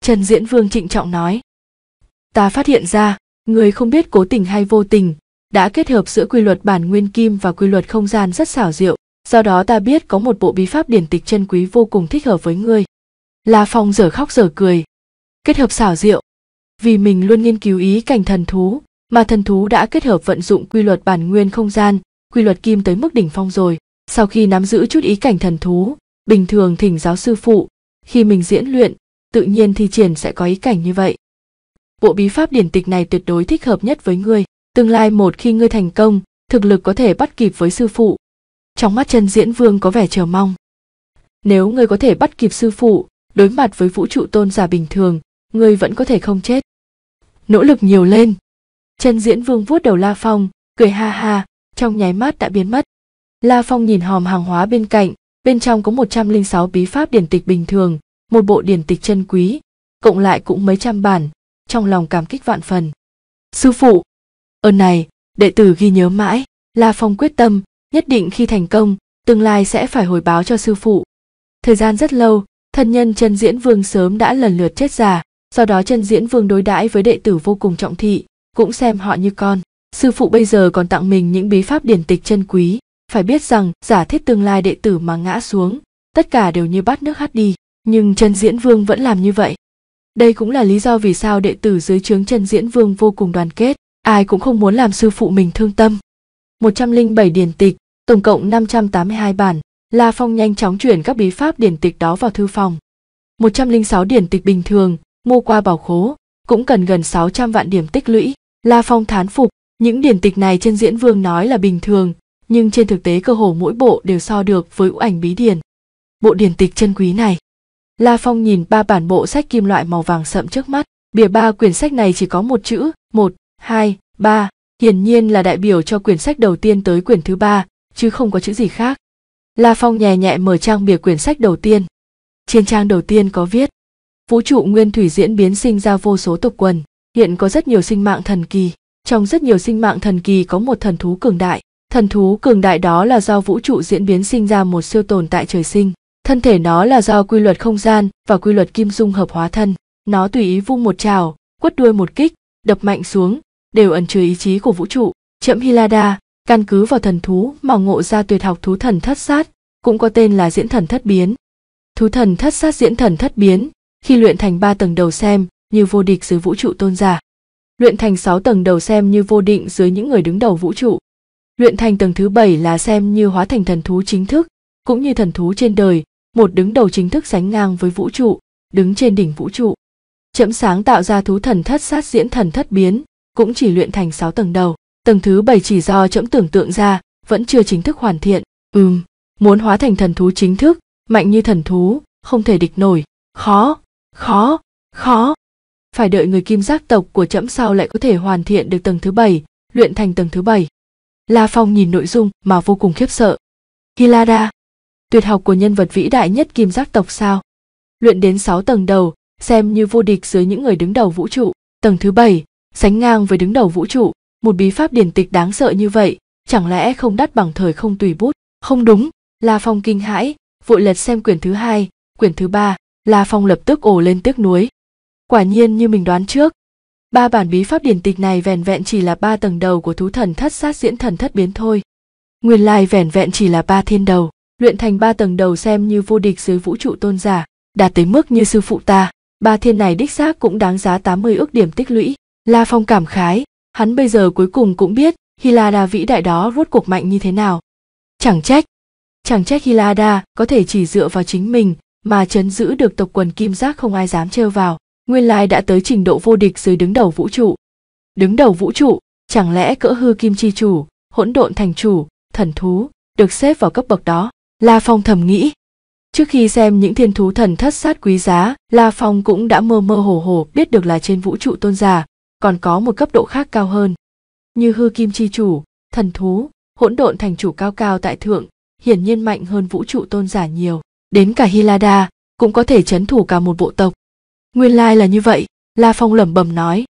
trần diễn vương trịnh trọng nói ta phát hiện ra người không biết cố tình hay vô tình đã kết hợp giữa quy luật bản nguyên kim và quy luật không gian rất xảo diệu do đó ta biết có một bộ bí pháp điển tịch chân quý vô cùng thích hợp với ngươi là phong dở khóc dở cười kết hợp xảo diệu vì mình luôn nghiên cứu ý cảnh thần thú mà thần thú đã kết hợp vận dụng quy luật bản nguyên không gian quy luật kim tới mức đỉnh phong rồi sau khi nắm giữ chút ý cảnh thần thú bình thường thỉnh giáo sư phụ khi mình diễn luyện tự nhiên thi triển sẽ có ý cảnh như vậy bộ bí pháp điển tịch này tuyệt đối thích hợp nhất với ngươi. Tương lai một khi ngươi thành công, thực lực có thể bắt kịp với sư phụ. Trong mắt chân diễn vương có vẻ chờ mong. Nếu ngươi có thể bắt kịp sư phụ, đối mặt với vũ trụ tôn giả bình thường, ngươi vẫn có thể không chết. Nỗ lực nhiều lên. Chân diễn vương vuốt đầu La Phong, cười ha ha, trong nháy mắt đã biến mất. La Phong nhìn hòm hàng hóa bên cạnh, bên trong có một trăm linh sáu bí pháp điển tịch bình thường, một bộ điển tịch chân quý, cộng lại cũng mấy trăm bản, trong lòng cảm kích vạn phần sư phụ ơn này đệ tử ghi nhớ mãi la phong quyết tâm nhất định khi thành công tương lai sẽ phải hồi báo cho sư phụ thời gian rất lâu thân nhân chân diễn vương sớm đã lần lượt chết già sau đó chân diễn vương đối đãi với đệ tử vô cùng trọng thị cũng xem họ như con sư phụ bây giờ còn tặng mình những bí pháp điển tịch chân quý phải biết rằng giả thiết tương lai đệ tử mà ngã xuống tất cả đều như bát nước hắt đi nhưng chân diễn vương vẫn làm như vậy đây cũng là lý do vì sao đệ tử dưới trướng Trần Diễn Vương vô cùng đoàn kết, ai cũng không muốn làm sư phụ mình thương tâm. 107 điển tịch, tổng cộng 582 bản, La Phong nhanh chóng chuyển các bí pháp điển tịch đó vào thư phòng. 106 điển tịch bình thường, mua qua bảo khố, cũng cần gần 600 vạn điểm tích lũy. La Phong thán phục, những điển tịch này trên diễn vương nói là bình thường, nhưng trên thực tế cơ hồ mỗi bộ đều so được với ảnh bí điển. Bộ điển tịch chân quý này La Phong nhìn ba bản bộ sách kim loại màu vàng sậm trước mắt, bìa ba quyển sách này chỉ có một chữ, một, hai, ba, hiển nhiên là đại biểu cho quyển sách đầu tiên tới quyển thứ ba, chứ không có chữ gì khác. La Phong nhẹ nhẹ mở trang bìa quyển sách đầu tiên. Trên trang đầu tiên có viết, vũ trụ nguyên thủy diễn biến sinh ra vô số tộc quần, hiện có rất nhiều sinh mạng thần kỳ. Trong rất nhiều sinh mạng thần kỳ có một thần thú cường đại, thần thú cường đại đó là do vũ trụ diễn biến sinh ra một siêu tồn tại trời sinh thân thể nó là do quy luật không gian và quy luật kim dung hợp hóa thân nó tùy ý vung một trào quất đuôi một kích đập mạnh xuống đều ẩn chứa ý chí của vũ trụ chậm hilada căn cứ vào thần thú mà ngộ ra tuyệt học thú thần thất sát cũng có tên là diễn thần thất biến thú thần thất sát diễn thần thất biến khi luyện thành ba tầng đầu xem như vô địch dưới vũ trụ tôn giả luyện thành sáu tầng đầu xem như vô định dưới những người đứng đầu vũ trụ. Luyện thành tầng thứ bảy là xem như hóa thành thần thú chính thức, cũng như thần thú trên đời, một đứng đầu chính thức sánh ngang với vũ trụ đứng trên đỉnh vũ trụ chậm sáng tạo ra thú thần thất sát diễn thần thất biến cũng chỉ luyện thành sáu tầng đầu tầng thứ bảy chỉ do chậm tưởng tượng ra vẫn chưa chính thức hoàn thiện ừm muốn hóa thành thần thú chính thức mạnh như thần thú không thể địch nổi khó khó khó phải đợi người kim giác tộc của trẫm sau lại có thể hoàn thiện được tầng thứ bảy luyện thành tầng thứ bảy la phong nhìn nội dung mà vô cùng khiếp sợ hilada tuyệt học của nhân vật vĩ đại nhất kim giác tộc sao luyện đến sáu tầng đầu xem như vô địch dưới những người đứng đầu vũ trụ tầng thứ bảy sánh ngang với đứng đầu vũ trụ một bí pháp điển tịch đáng sợ như vậy chẳng lẽ không đắt bằng thời không tùy bút không đúng la phong kinh hãi vội lật xem quyển thứ hai quyển thứ ba la phong lập tức ổ lên tiếc nuối quả nhiên như mình đoán trước ba bản bí pháp điển tịch này vẻn vẹn chỉ là ba tầng đầu của thú thần thất sát diễn thần thất biến thôi nguyên lai vẻn vẹn chỉ là ba thiên đầu luyện thành ba tầng đầu xem như vô địch dưới vũ trụ tôn giả đạt tới mức như sư phụ ta ba thiên này đích xác cũng đáng giá 80 ước điểm tích lũy la phong cảm khái hắn bây giờ cuối cùng cũng biết hilada vĩ đại đó rốt cuộc mạnh như thế nào chẳng trách chẳng trách hilada có thể chỉ dựa vào chính mình mà chấn giữ được tộc quần kim giác không ai dám trêu vào nguyên lai đã tới trình độ vô địch dưới đứng đầu vũ trụ đứng đầu vũ trụ chẳng lẽ cỡ hư kim chi chủ hỗn độn thành chủ thần thú được xếp vào cấp bậc đó La Phong thầm nghĩ. Trước khi xem những thiên thú thần thất sát quý giá, La Phong cũng đã mơ mơ hồ hồ biết được là trên vũ trụ tôn giả, còn có một cấp độ khác cao hơn. Như hư kim chi chủ, thần thú, hỗn độn thành chủ cao cao tại thượng, hiển nhiên mạnh hơn vũ trụ tôn giả nhiều. Đến cả Hilada cũng có thể chấn thủ cả một bộ tộc. Nguyên lai là như vậy, La Phong lẩm bẩm nói.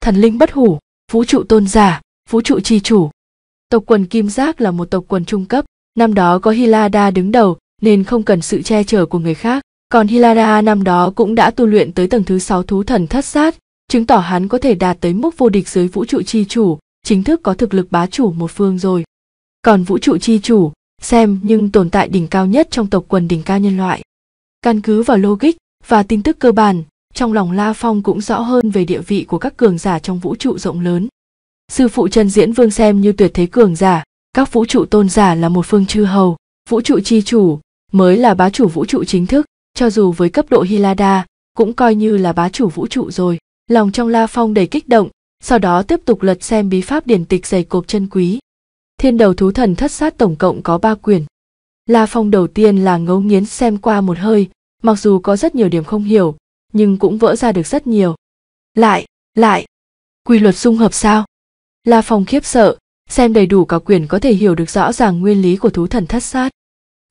Thần linh bất hủ, vũ trụ tôn giả, vũ trụ chi chủ. Tộc quần Kim Giác là một tộc quần trung cấp, Năm đó có Hilada đứng đầu nên không cần sự che chở của người khác. Còn Hilada năm đó cũng đã tu luyện tới tầng thứ 6 thú thần thất sát, chứng tỏ hắn có thể đạt tới mức vô địch dưới vũ trụ chi chủ, chính thức có thực lực bá chủ một phương rồi. Còn vũ trụ chi chủ, xem nhưng tồn tại đỉnh cao nhất trong tộc quần đỉnh cao nhân loại. Căn cứ vào logic và tin tức cơ bản, trong lòng La Phong cũng rõ hơn về địa vị của các cường giả trong vũ trụ rộng lớn. Sư phụ Trần Diễn Vương xem như tuyệt thế cường giả, các vũ trụ tôn giả là một phương chư hầu vũ trụ chi chủ mới là bá chủ vũ trụ chính thức cho dù với cấp độ hilada cũng coi như là bá chủ vũ trụ rồi lòng trong la phong đầy kích động sau đó tiếp tục lật xem bí pháp điển tịch dày cộp chân quý thiên đầu thú thần thất sát tổng cộng có ba quyển la phong đầu tiên là ngấu nghiến xem qua một hơi mặc dù có rất nhiều điểm không hiểu nhưng cũng vỡ ra được rất nhiều lại lại quy luật dung hợp sao la phong khiếp sợ xem đầy đủ cả quyển có thể hiểu được rõ ràng nguyên lý của thú thần thất sát.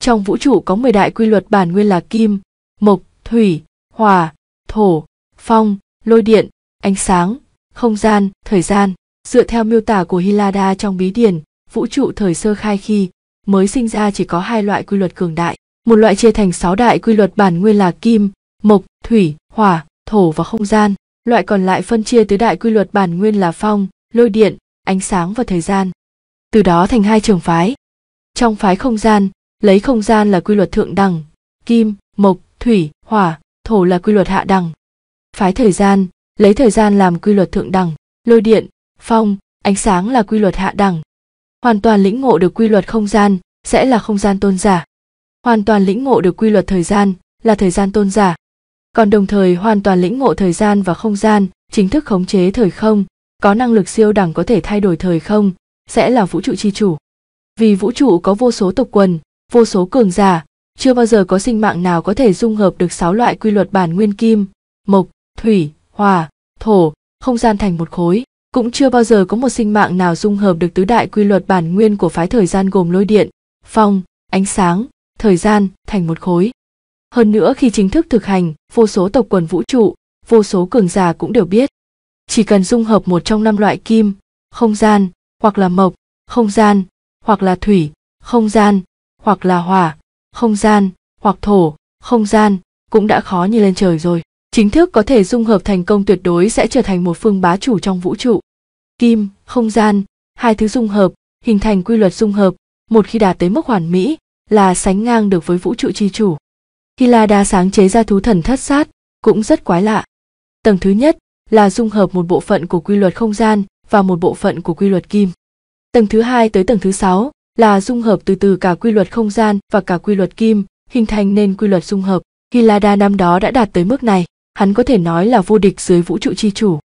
Trong vũ trụ có 10 đại quy luật bản nguyên là kim, mộc, thủy, hỏa, thổ, phong, lôi điện, ánh sáng, không gian, thời gian. Dựa theo miêu tả của Hilada trong bí điển, vũ trụ thời sơ khai khi mới sinh ra chỉ có hai loại quy luật cường đại. Một loại chia thành sáu đại quy luật bản nguyên là kim, mộc, thủy, hỏa, thổ và không gian. Loại còn lại phân chia tứ đại quy luật bản nguyên là phong, lôi điện, ánh sáng và thời gian từ đó thành hai trường phái trong phái không gian lấy không gian là quy luật thượng đẳng kim mộc thủy hỏa thổ là quy luật hạ đẳng phái thời gian lấy thời gian làm quy luật thượng đẳng lôi điện phong ánh sáng là quy luật hạ đẳng hoàn toàn lĩnh ngộ được quy luật không gian sẽ là không gian tôn giả hoàn toàn lĩnh ngộ được quy luật thời gian là thời gian tôn giả còn đồng thời hoàn toàn lĩnh ngộ thời gian và không gian chính thức khống chế thời không có năng lực siêu đẳng có thể thay đổi thời không sẽ là vũ trụ chi chủ vì vũ trụ có vô số tộc quần vô số cường giả chưa bao giờ có sinh mạng nào có thể dung hợp được sáu loại quy luật bản nguyên kim mộc thủy hòa thổ không gian thành một khối cũng chưa bao giờ có một sinh mạng nào dung hợp được tứ đại quy luật bản nguyên của phái thời gian gồm lôi điện phong ánh sáng thời gian thành một khối hơn nữa khi chính thức thực hành vô số tộc quần vũ trụ vô số cường giả cũng đều biết chỉ cần dung hợp một trong năm loại kim không gian hoặc là mộc không gian hoặc là thủy không gian hoặc là hỏa không gian hoặc thổ không gian cũng đã khó như lên trời rồi chính thức có thể dung hợp thành công tuyệt đối sẽ trở thành một phương bá chủ trong vũ trụ kim không gian hai thứ dung hợp hình thành quy luật dung hợp một khi đạt tới mức hoàn mỹ là sánh ngang được với vũ trụ tri chủ đa sáng chế ra thú thần thất sát cũng rất quái lạ tầng thứ nhất là dung hợp một bộ phận của quy luật không gian và một bộ phận của quy luật kim. Tầng thứ hai tới tầng thứ sáu là dung hợp từ từ cả quy luật không gian và cả quy luật kim, hình thành nên quy luật dung hợp. Hilada năm đó đã đạt tới mức này, hắn có thể nói là vô địch dưới vũ trụ chi chủ.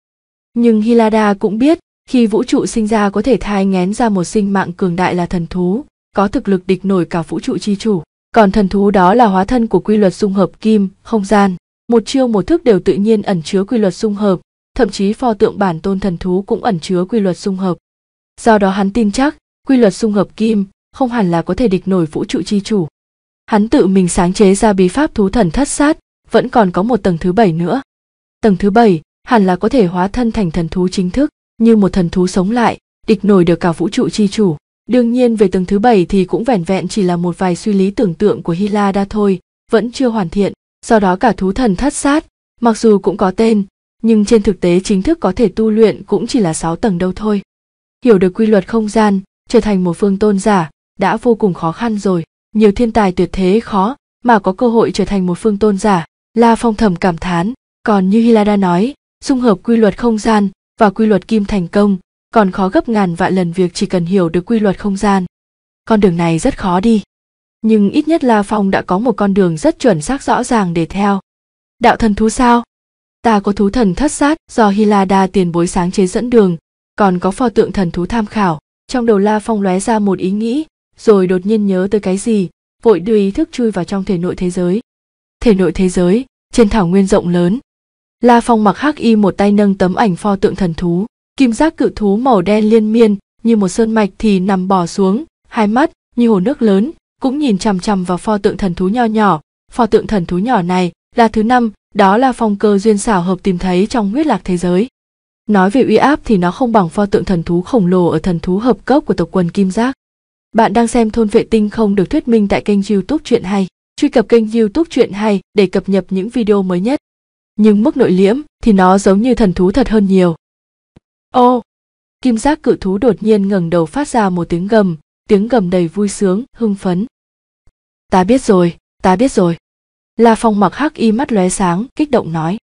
Nhưng Hilada cũng biết, khi vũ trụ sinh ra có thể thai ngén ra một sinh mạng cường đại là thần thú, có thực lực địch nổi cả vũ trụ chi chủ. Còn thần thú đó là hóa thân của quy luật dung hợp kim, không gian. Một chiêu một thức đều tự nhiên ẩn chứa quy luật dung hợp, thậm chí pho tượng bản tôn thần thú cũng ẩn chứa quy luật xung hợp. Do đó hắn tin chắc, quy luật xung hợp kim không hẳn là có thể địch nổi vũ trụ chi chủ. Hắn tự mình sáng chế ra bí pháp thú thần thất sát, vẫn còn có một tầng thứ bảy nữa. Tầng thứ bảy hẳn là có thể hóa thân thành thần thú chính thức, như một thần thú sống lại, địch nổi được cả vũ trụ chi chủ. Đương nhiên về tầng thứ bảy thì cũng vẻn vẹn chỉ là một vài suy lý tưởng tượng của Hilada thôi, vẫn chưa hoàn thiện, do đó cả thú thần thất sát, mặc dù cũng có tên, nhưng trên thực tế chính thức có thể tu luyện cũng chỉ là 6 tầng đâu thôi. Hiểu được quy luật không gian, trở thành một phương tôn giả đã vô cùng khó khăn rồi, nhiều thiên tài tuyệt thế khó mà có cơ hội trở thành một phương tôn giả, La Phong thầm cảm thán, còn như Hilada nói, xung hợp quy luật không gian và quy luật kim thành công, còn khó gấp ngàn vạn lần việc chỉ cần hiểu được quy luật không gian. Con đường này rất khó đi, nhưng ít nhất La Phong đã có một con đường rất chuẩn xác rõ ràng để theo. Đạo thần thú sao? ta có thú thần thất sát do Hilada tiền bối sáng chế dẫn đường, còn có pho tượng thần thú tham khảo. Trong đầu La Phong lóe ra một ý nghĩ, rồi đột nhiên nhớ tới cái gì, vội đưa ý thức chui vào trong thể nội thế giới. Thể nội thế giới, trên thảo nguyên rộng lớn. La Phong mặc hắc y một tay nâng tấm ảnh pho tượng thần thú, kim giác cự thú màu đen liên miên, như một sơn mạch thì nằm bò xuống, hai mắt như hồ nước lớn, cũng nhìn chằm chằm vào pho tượng thần thú nho nhỏ. Pho tượng thần thú nhỏ này là thứ năm đó là phong cơ duyên xảo hợp tìm thấy trong huyết lạc thế giới nói về uy áp thì nó không bằng pho tượng thần thú khổng lồ ở thần thú hợp cấp của tộc quần kim giác bạn đang xem thôn vệ tinh không được thuyết minh tại kênh youtube chuyện hay truy cập kênh youtube chuyện hay để cập nhật những video mới nhất nhưng mức nội liễm thì nó giống như thần thú thật hơn nhiều ô kim giác cự thú đột nhiên ngẩng đầu phát ra một tiếng gầm tiếng gầm đầy vui sướng hưng phấn ta biết rồi ta biết rồi La Phong mặc hắc y mắt lóe sáng, kích động nói.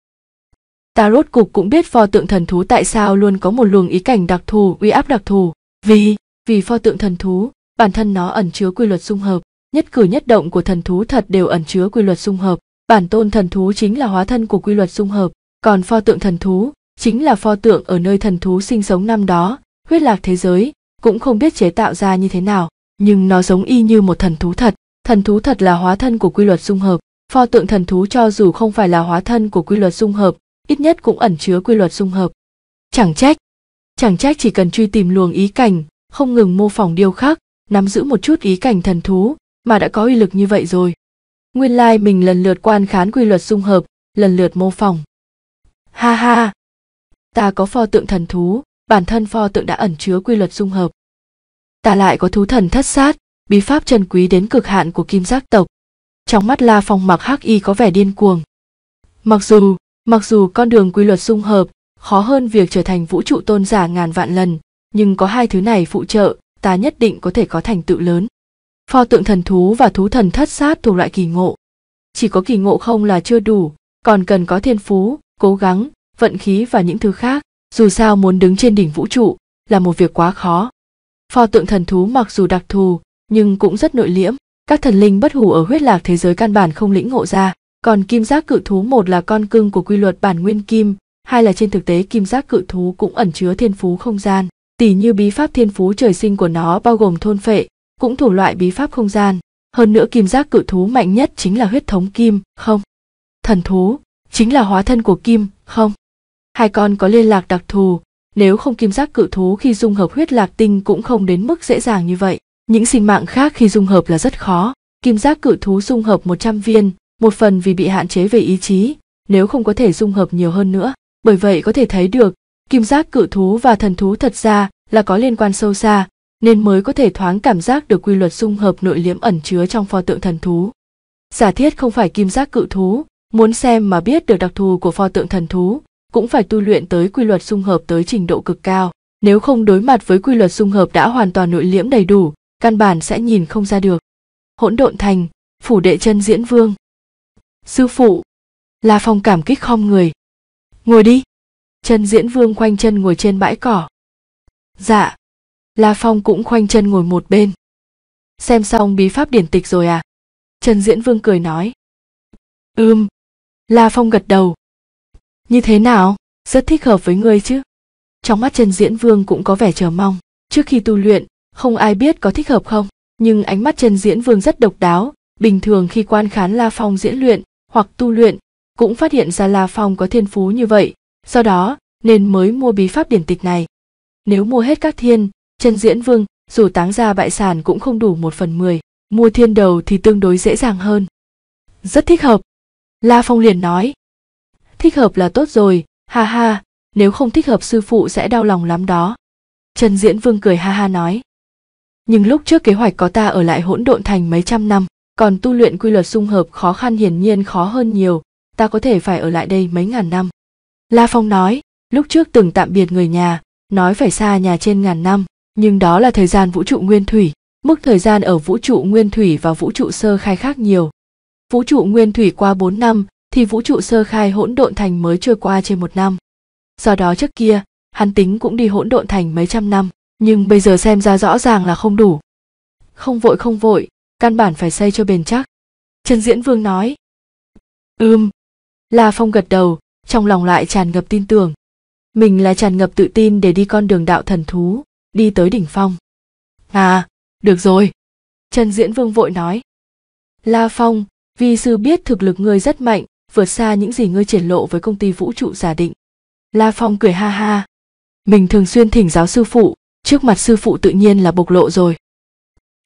Ta rốt cục cũng biết pho tượng thần thú tại sao luôn có một luồng ý cảnh đặc thù, uy áp đặc thù. Vì, vì pho tượng thần thú, bản thân nó ẩn chứa quy luật xung hợp, nhất cử nhất động của thần thú thật đều ẩn chứa quy luật xung hợp. Bản tôn thần thú chính là hóa thân của quy luật xung hợp, còn pho tượng thần thú chính là pho tượng ở nơi thần thú sinh sống năm đó, huyết lạc thế giới, cũng không biết chế tạo ra như thế nào, nhưng nó giống y như một thần thú thật. Thần thú thật là hóa thân của quy luật xung hợp, Pho tượng thần thú cho dù không phải là hóa thân của quy luật dung hợp, ít nhất cũng ẩn chứa quy luật dung hợp. Chẳng trách, chẳng trách chỉ cần truy tìm luồng ý cảnh, không ngừng mô phỏng điều khác, nắm giữ một chút ý cảnh thần thú mà đã có uy lực như vậy rồi. Nguyên lai mình lần lượt quan khán quy luật dung hợp, lần lượt mô phỏng. Ha ha, ta có pho tượng thần thú, bản thân pho tượng đã ẩn chứa quy luật dung hợp. Ta lại có thú thần thất sát, bí pháp chân quý đến cực hạn của kim giác tộc, trong mắt la phong mặc hắc y có vẻ điên cuồng mặc dù mặc dù con đường quy luật xung hợp khó hơn việc trở thành vũ trụ tôn giả ngàn vạn lần nhưng có hai thứ này phụ trợ ta nhất định có thể có thành tựu lớn pho tượng thần thú và thú thần thất sát thuộc loại kỳ ngộ chỉ có kỳ ngộ không là chưa đủ còn cần có thiên phú cố gắng vận khí và những thứ khác dù sao muốn đứng trên đỉnh vũ trụ là một việc quá khó pho tượng thần thú mặc dù đặc thù nhưng cũng rất nội liễm các thần linh bất hủ ở huyết lạc thế giới căn bản không lĩnh ngộ ra còn kim giác cự thú một là con cưng của quy luật bản nguyên kim hai là trên thực tế kim giác cự thú cũng ẩn chứa thiên phú không gian tỷ như bí pháp thiên phú trời sinh của nó bao gồm thôn phệ cũng thủ loại bí pháp không gian hơn nữa kim giác cự thú mạnh nhất chính là huyết thống kim không thần thú chính là hóa thân của kim không hai con có liên lạc đặc thù nếu không kim giác cự thú khi dung hợp huyết lạc tinh cũng không đến mức dễ dàng như vậy những sinh mạng khác khi dung hợp là rất khó, kim giác cự thú dung hợp 100 viên, một phần vì bị hạn chế về ý chí, nếu không có thể dung hợp nhiều hơn nữa. Bởi vậy có thể thấy được, kim giác cự thú và thần thú thật ra là có liên quan sâu xa, nên mới có thể thoáng cảm giác được quy luật dung hợp nội liễm ẩn chứa trong pho tượng thần thú. Giả thiết không phải kim giác cự thú, muốn xem mà biết được đặc thù của pho tượng thần thú, cũng phải tu luyện tới quy luật dung hợp tới trình độ cực cao. Nếu không đối mặt với quy luật dung hợp đã hoàn toàn nội liễm đầy đủ, căn bản sẽ nhìn không ra được hỗn độn thành phủ đệ chân diễn vương sư phụ la phong cảm kích khom người ngồi đi chân diễn vương khoanh chân ngồi trên bãi cỏ dạ la phong cũng khoanh chân ngồi một bên xem xong bí pháp điển tịch rồi à chân diễn vương cười nói ừm la phong gật đầu như thế nào rất thích hợp với ngươi chứ trong mắt chân diễn vương cũng có vẻ chờ mong trước khi tu luyện không ai biết có thích hợp không nhưng ánh mắt chân diễn vương rất độc đáo bình thường khi quan khán la phong diễn luyện hoặc tu luyện cũng phát hiện ra la phong có thiên phú như vậy do đó nên mới mua bí pháp điển tịch này nếu mua hết các thiên chân diễn vương dù táng ra bại sản cũng không đủ một phần mười mua thiên đầu thì tương đối dễ dàng hơn rất thích hợp la phong liền nói thích hợp là tốt rồi ha ha nếu không thích hợp sư phụ sẽ đau lòng lắm đó trần diễn vương cười ha ha nói nhưng lúc trước kế hoạch có ta ở lại hỗn độn thành mấy trăm năm còn tu luyện quy luật xung hợp khó khăn hiển nhiên khó hơn nhiều ta có thể phải ở lại đây mấy ngàn năm la phong nói lúc trước từng tạm biệt người nhà nói phải xa nhà trên ngàn năm nhưng đó là thời gian vũ trụ nguyên thủy mức thời gian ở vũ trụ nguyên thủy và vũ trụ sơ khai khác nhiều vũ trụ nguyên thủy qua bốn năm thì vũ trụ sơ khai hỗn độn thành mới trôi qua trên một năm do đó trước kia hắn tính cũng đi hỗn độn thành mấy trăm năm nhưng bây giờ xem ra rõ ràng là không đủ không vội không vội căn bản phải xây cho bền chắc trần diễn vương nói ưm la phong gật đầu trong lòng lại tràn ngập tin tưởng mình là tràn ngập tự tin để đi con đường đạo thần thú đi tới đỉnh phong à được rồi trần diễn vương vội nói la phong vi sư biết thực lực ngươi rất mạnh vượt xa những gì ngươi triển lộ với công ty vũ trụ giả định la phong cười ha ha mình thường xuyên thỉnh giáo sư phụ trước mặt sư phụ tự nhiên là bộc lộ rồi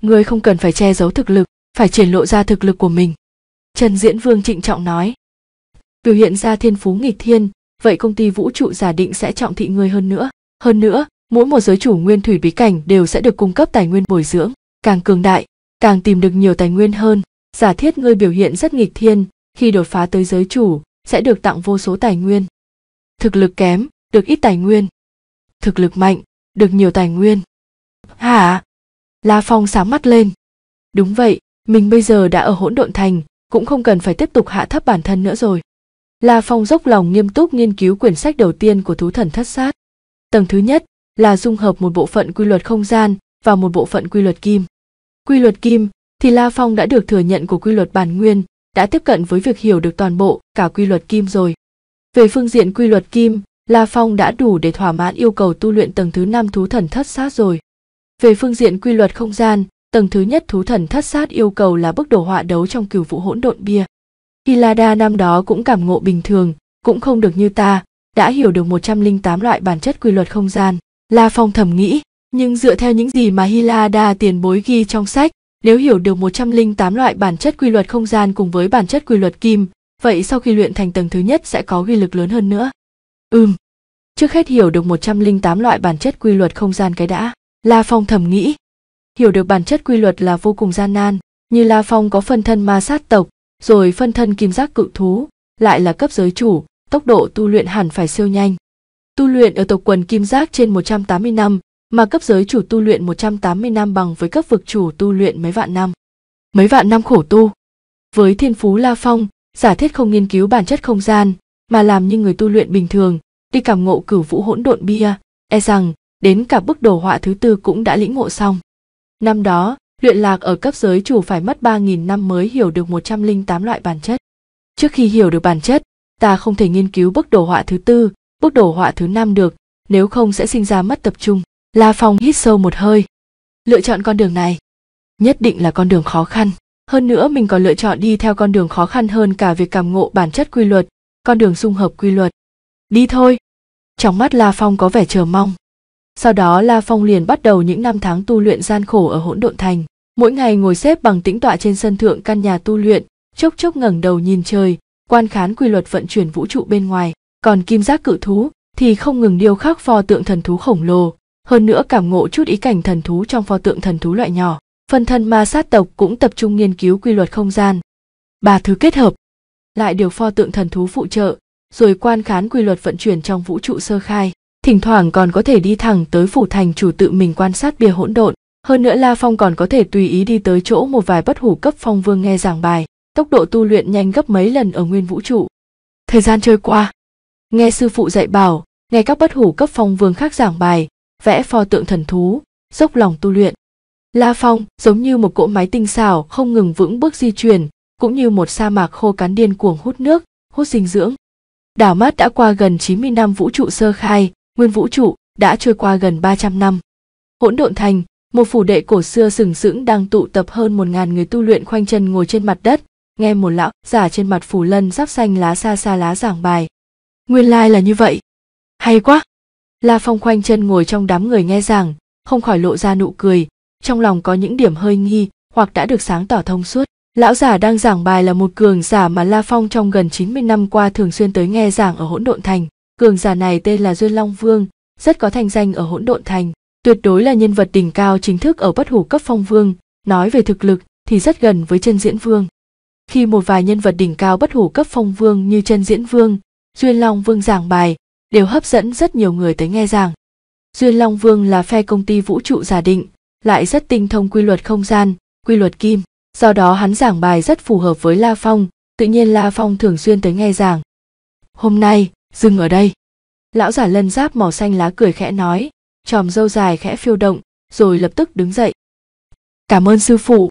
ngươi không cần phải che giấu thực lực phải triển lộ ra thực lực của mình trần diễn vương trịnh trọng nói biểu hiện ra thiên phú nghịch thiên vậy công ty vũ trụ giả định sẽ trọng thị ngươi hơn nữa hơn nữa mỗi một giới chủ nguyên thủy bí cảnh đều sẽ được cung cấp tài nguyên bồi dưỡng càng cường đại càng tìm được nhiều tài nguyên hơn giả thiết ngươi biểu hiện rất nghịch thiên khi đột phá tới giới chủ sẽ được tặng vô số tài nguyên thực lực kém được ít tài nguyên thực lực mạnh được nhiều tài nguyên hả la phong sáng mắt lên đúng vậy mình bây giờ đã ở hỗn độn thành cũng không cần phải tiếp tục hạ thấp bản thân nữa rồi la phong dốc lòng nghiêm túc nghiên cứu quyển sách đầu tiên của thú thần thất sát tầng thứ nhất là dung hợp một bộ phận quy luật không gian và một bộ phận quy luật kim quy luật kim thì la phong đã được thừa nhận của quy luật bản nguyên đã tiếp cận với việc hiểu được toàn bộ cả quy luật kim rồi về phương diện quy luật kim La Phong đã đủ để thỏa mãn yêu cầu tu luyện tầng thứ 5 thú thần thất sát rồi. Về phương diện quy luật không gian, tầng thứ nhất thú thần thất sát yêu cầu là bức đồ họa đấu trong cửu vũ hỗn độn bia. Hilada năm đó cũng cảm ngộ bình thường, cũng không được như ta, đã hiểu được 108 loại bản chất quy luật không gian. La Phong thầm nghĩ, nhưng dựa theo những gì mà Hilada tiền bối ghi trong sách, nếu hiểu được 108 loại bản chất quy luật không gian cùng với bản chất quy luật kim, vậy sau khi luyện thành tầng thứ nhất sẽ có uy lực lớn hơn nữa. Ừm. Trước hết hiểu được 108 loại bản chất quy luật không gian cái đã. La Phong thầm nghĩ. Hiểu được bản chất quy luật là vô cùng gian nan, như La Phong có phân thân ma sát tộc, rồi phân thân kim giác cự thú, lại là cấp giới chủ, tốc độ tu luyện hẳn phải siêu nhanh. Tu luyện ở tộc quần kim giác trên 180 năm, mà cấp giới chủ tu luyện 180 năm bằng với cấp vực chủ tu luyện mấy vạn năm. Mấy vạn năm khổ tu. Với thiên phú La Phong, giả thiết không nghiên cứu bản chất không gian, mà làm như người tu luyện bình thường, đi cảm ngộ cửu vũ hỗn độn bia, e rằng đến cả bức đồ họa thứ tư cũng đã lĩnh ngộ xong. Năm đó, luyện lạc ở cấp giới chủ phải mất ba nghìn năm mới hiểu được một trăm linh tám loại bản chất. Trước khi hiểu được bản chất, ta không thể nghiên cứu bức đồ họa thứ tư, bức đồ họa thứ năm được, nếu không sẽ sinh ra mất tập trung. La Phong hít sâu một hơi. Lựa chọn con đường này, nhất định là con đường khó khăn. Hơn nữa mình còn lựa chọn đi theo con đường khó khăn hơn cả việc cảm ngộ bản chất quy luật, con đường dung hợp quy luật đi thôi trong mắt la phong có vẻ chờ mong sau đó la phong liền bắt đầu những năm tháng tu luyện gian khổ ở hỗn độn thành mỗi ngày ngồi xếp bằng tĩnh tọa trên sân thượng căn nhà tu luyện chốc chốc ngẩng đầu nhìn trời quan khán quy luật vận chuyển vũ trụ bên ngoài còn kim giác cự thú thì không ngừng điêu khắc pho tượng thần thú khổng lồ hơn nữa cảm ngộ chút ý cảnh thần thú trong pho tượng thần thú loại nhỏ phần thân ma sát tộc cũng tập trung nghiên cứu quy luật không gian ba thứ kết hợp lại điều pho tượng thần thú phụ trợ, rồi quan khán quy luật vận chuyển trong vũ trụ sơ khai. Thỉnh thoảng còn có thể đi thẳng tới phủ thành chủ tự mình quan sát bìa hỗn độn, hơn nữa La Phong còn có thể tùy ý đi tới chỗ một vài bất hủ cấp phong vương nghe giảng bài, tốc độ tu luyện nhanh gấp mấy lần ở nguyên vũ trụ. Thời gian trôi qua, nghe sư phụ dạy bảo, nghe các bất hủ cấp phong vương khác giảng bài, vẽ pho tượng thần thú, dốc lòng tu luyện. La Phong giống như một cỗ máy tinh xảo không ngừng vững bước di chuyển, cũng như một sa mạc khô cắn điên cuồng hút nước, hút dinh dưỡng. Đảo mắt đã qua gần 90 năm vũ trụ sơ khai, nguyên vũ trụ đã trôi qua gần 300 năm. Hỗn độn thành, một phủ đệ cổ xưa sừng sững đang tụ tập hơn 1.000 người tu luyện khoanh chân ngồi trên mặt đất, nghe một lão giả trên mặt phủ lân giáp xanh lá xa xa lá giảng bài. Nguyên lai là như vậy. Hay quá! La Phong khoanh chân ngồi trong đám người nghe giảng, không khỏi lộ ra nụ cười, trong lòng có những điểm hơi nghi hoặc đã được sáng tỏ thông suốt. Lão giả đang giảng bài là một cường giả mà La Phong trong gần 90 năm qua thường xuyên tới nghe giảng ở hỗn độn thành. Cường giả này tên là Duyên Long Vương, rất có thành danh ở hỗn độn thành, tuyệt đối là nhân vật đỉnh cao chính thức ở bất hủ cấp phong vương, nói về thực lực thì rất gần với chân diễn vương. Khi một vài nhân vật đỉnh cao bất hủ cấp phong vương như chân diễn vương, Duyên Long Vương giảng bài, đều hấp dẫn rất nhiều người tới nghe giảng. Duyên Long Vương là phe công ty vũ trụ giả định, lại rất tinh thông quy luật không gian, quy luật kim do đó hắn giảng bài rất phù hợp với la phong tự nhiên la phong thường xuyên tới nghe giảng hôm nay dừng ở đây lão giả lân giáp màu xanh lá cười khẽ nói tròm râu dài khẽ phiêu động rồi lập tức đứng dậy cảm ơn sư phụ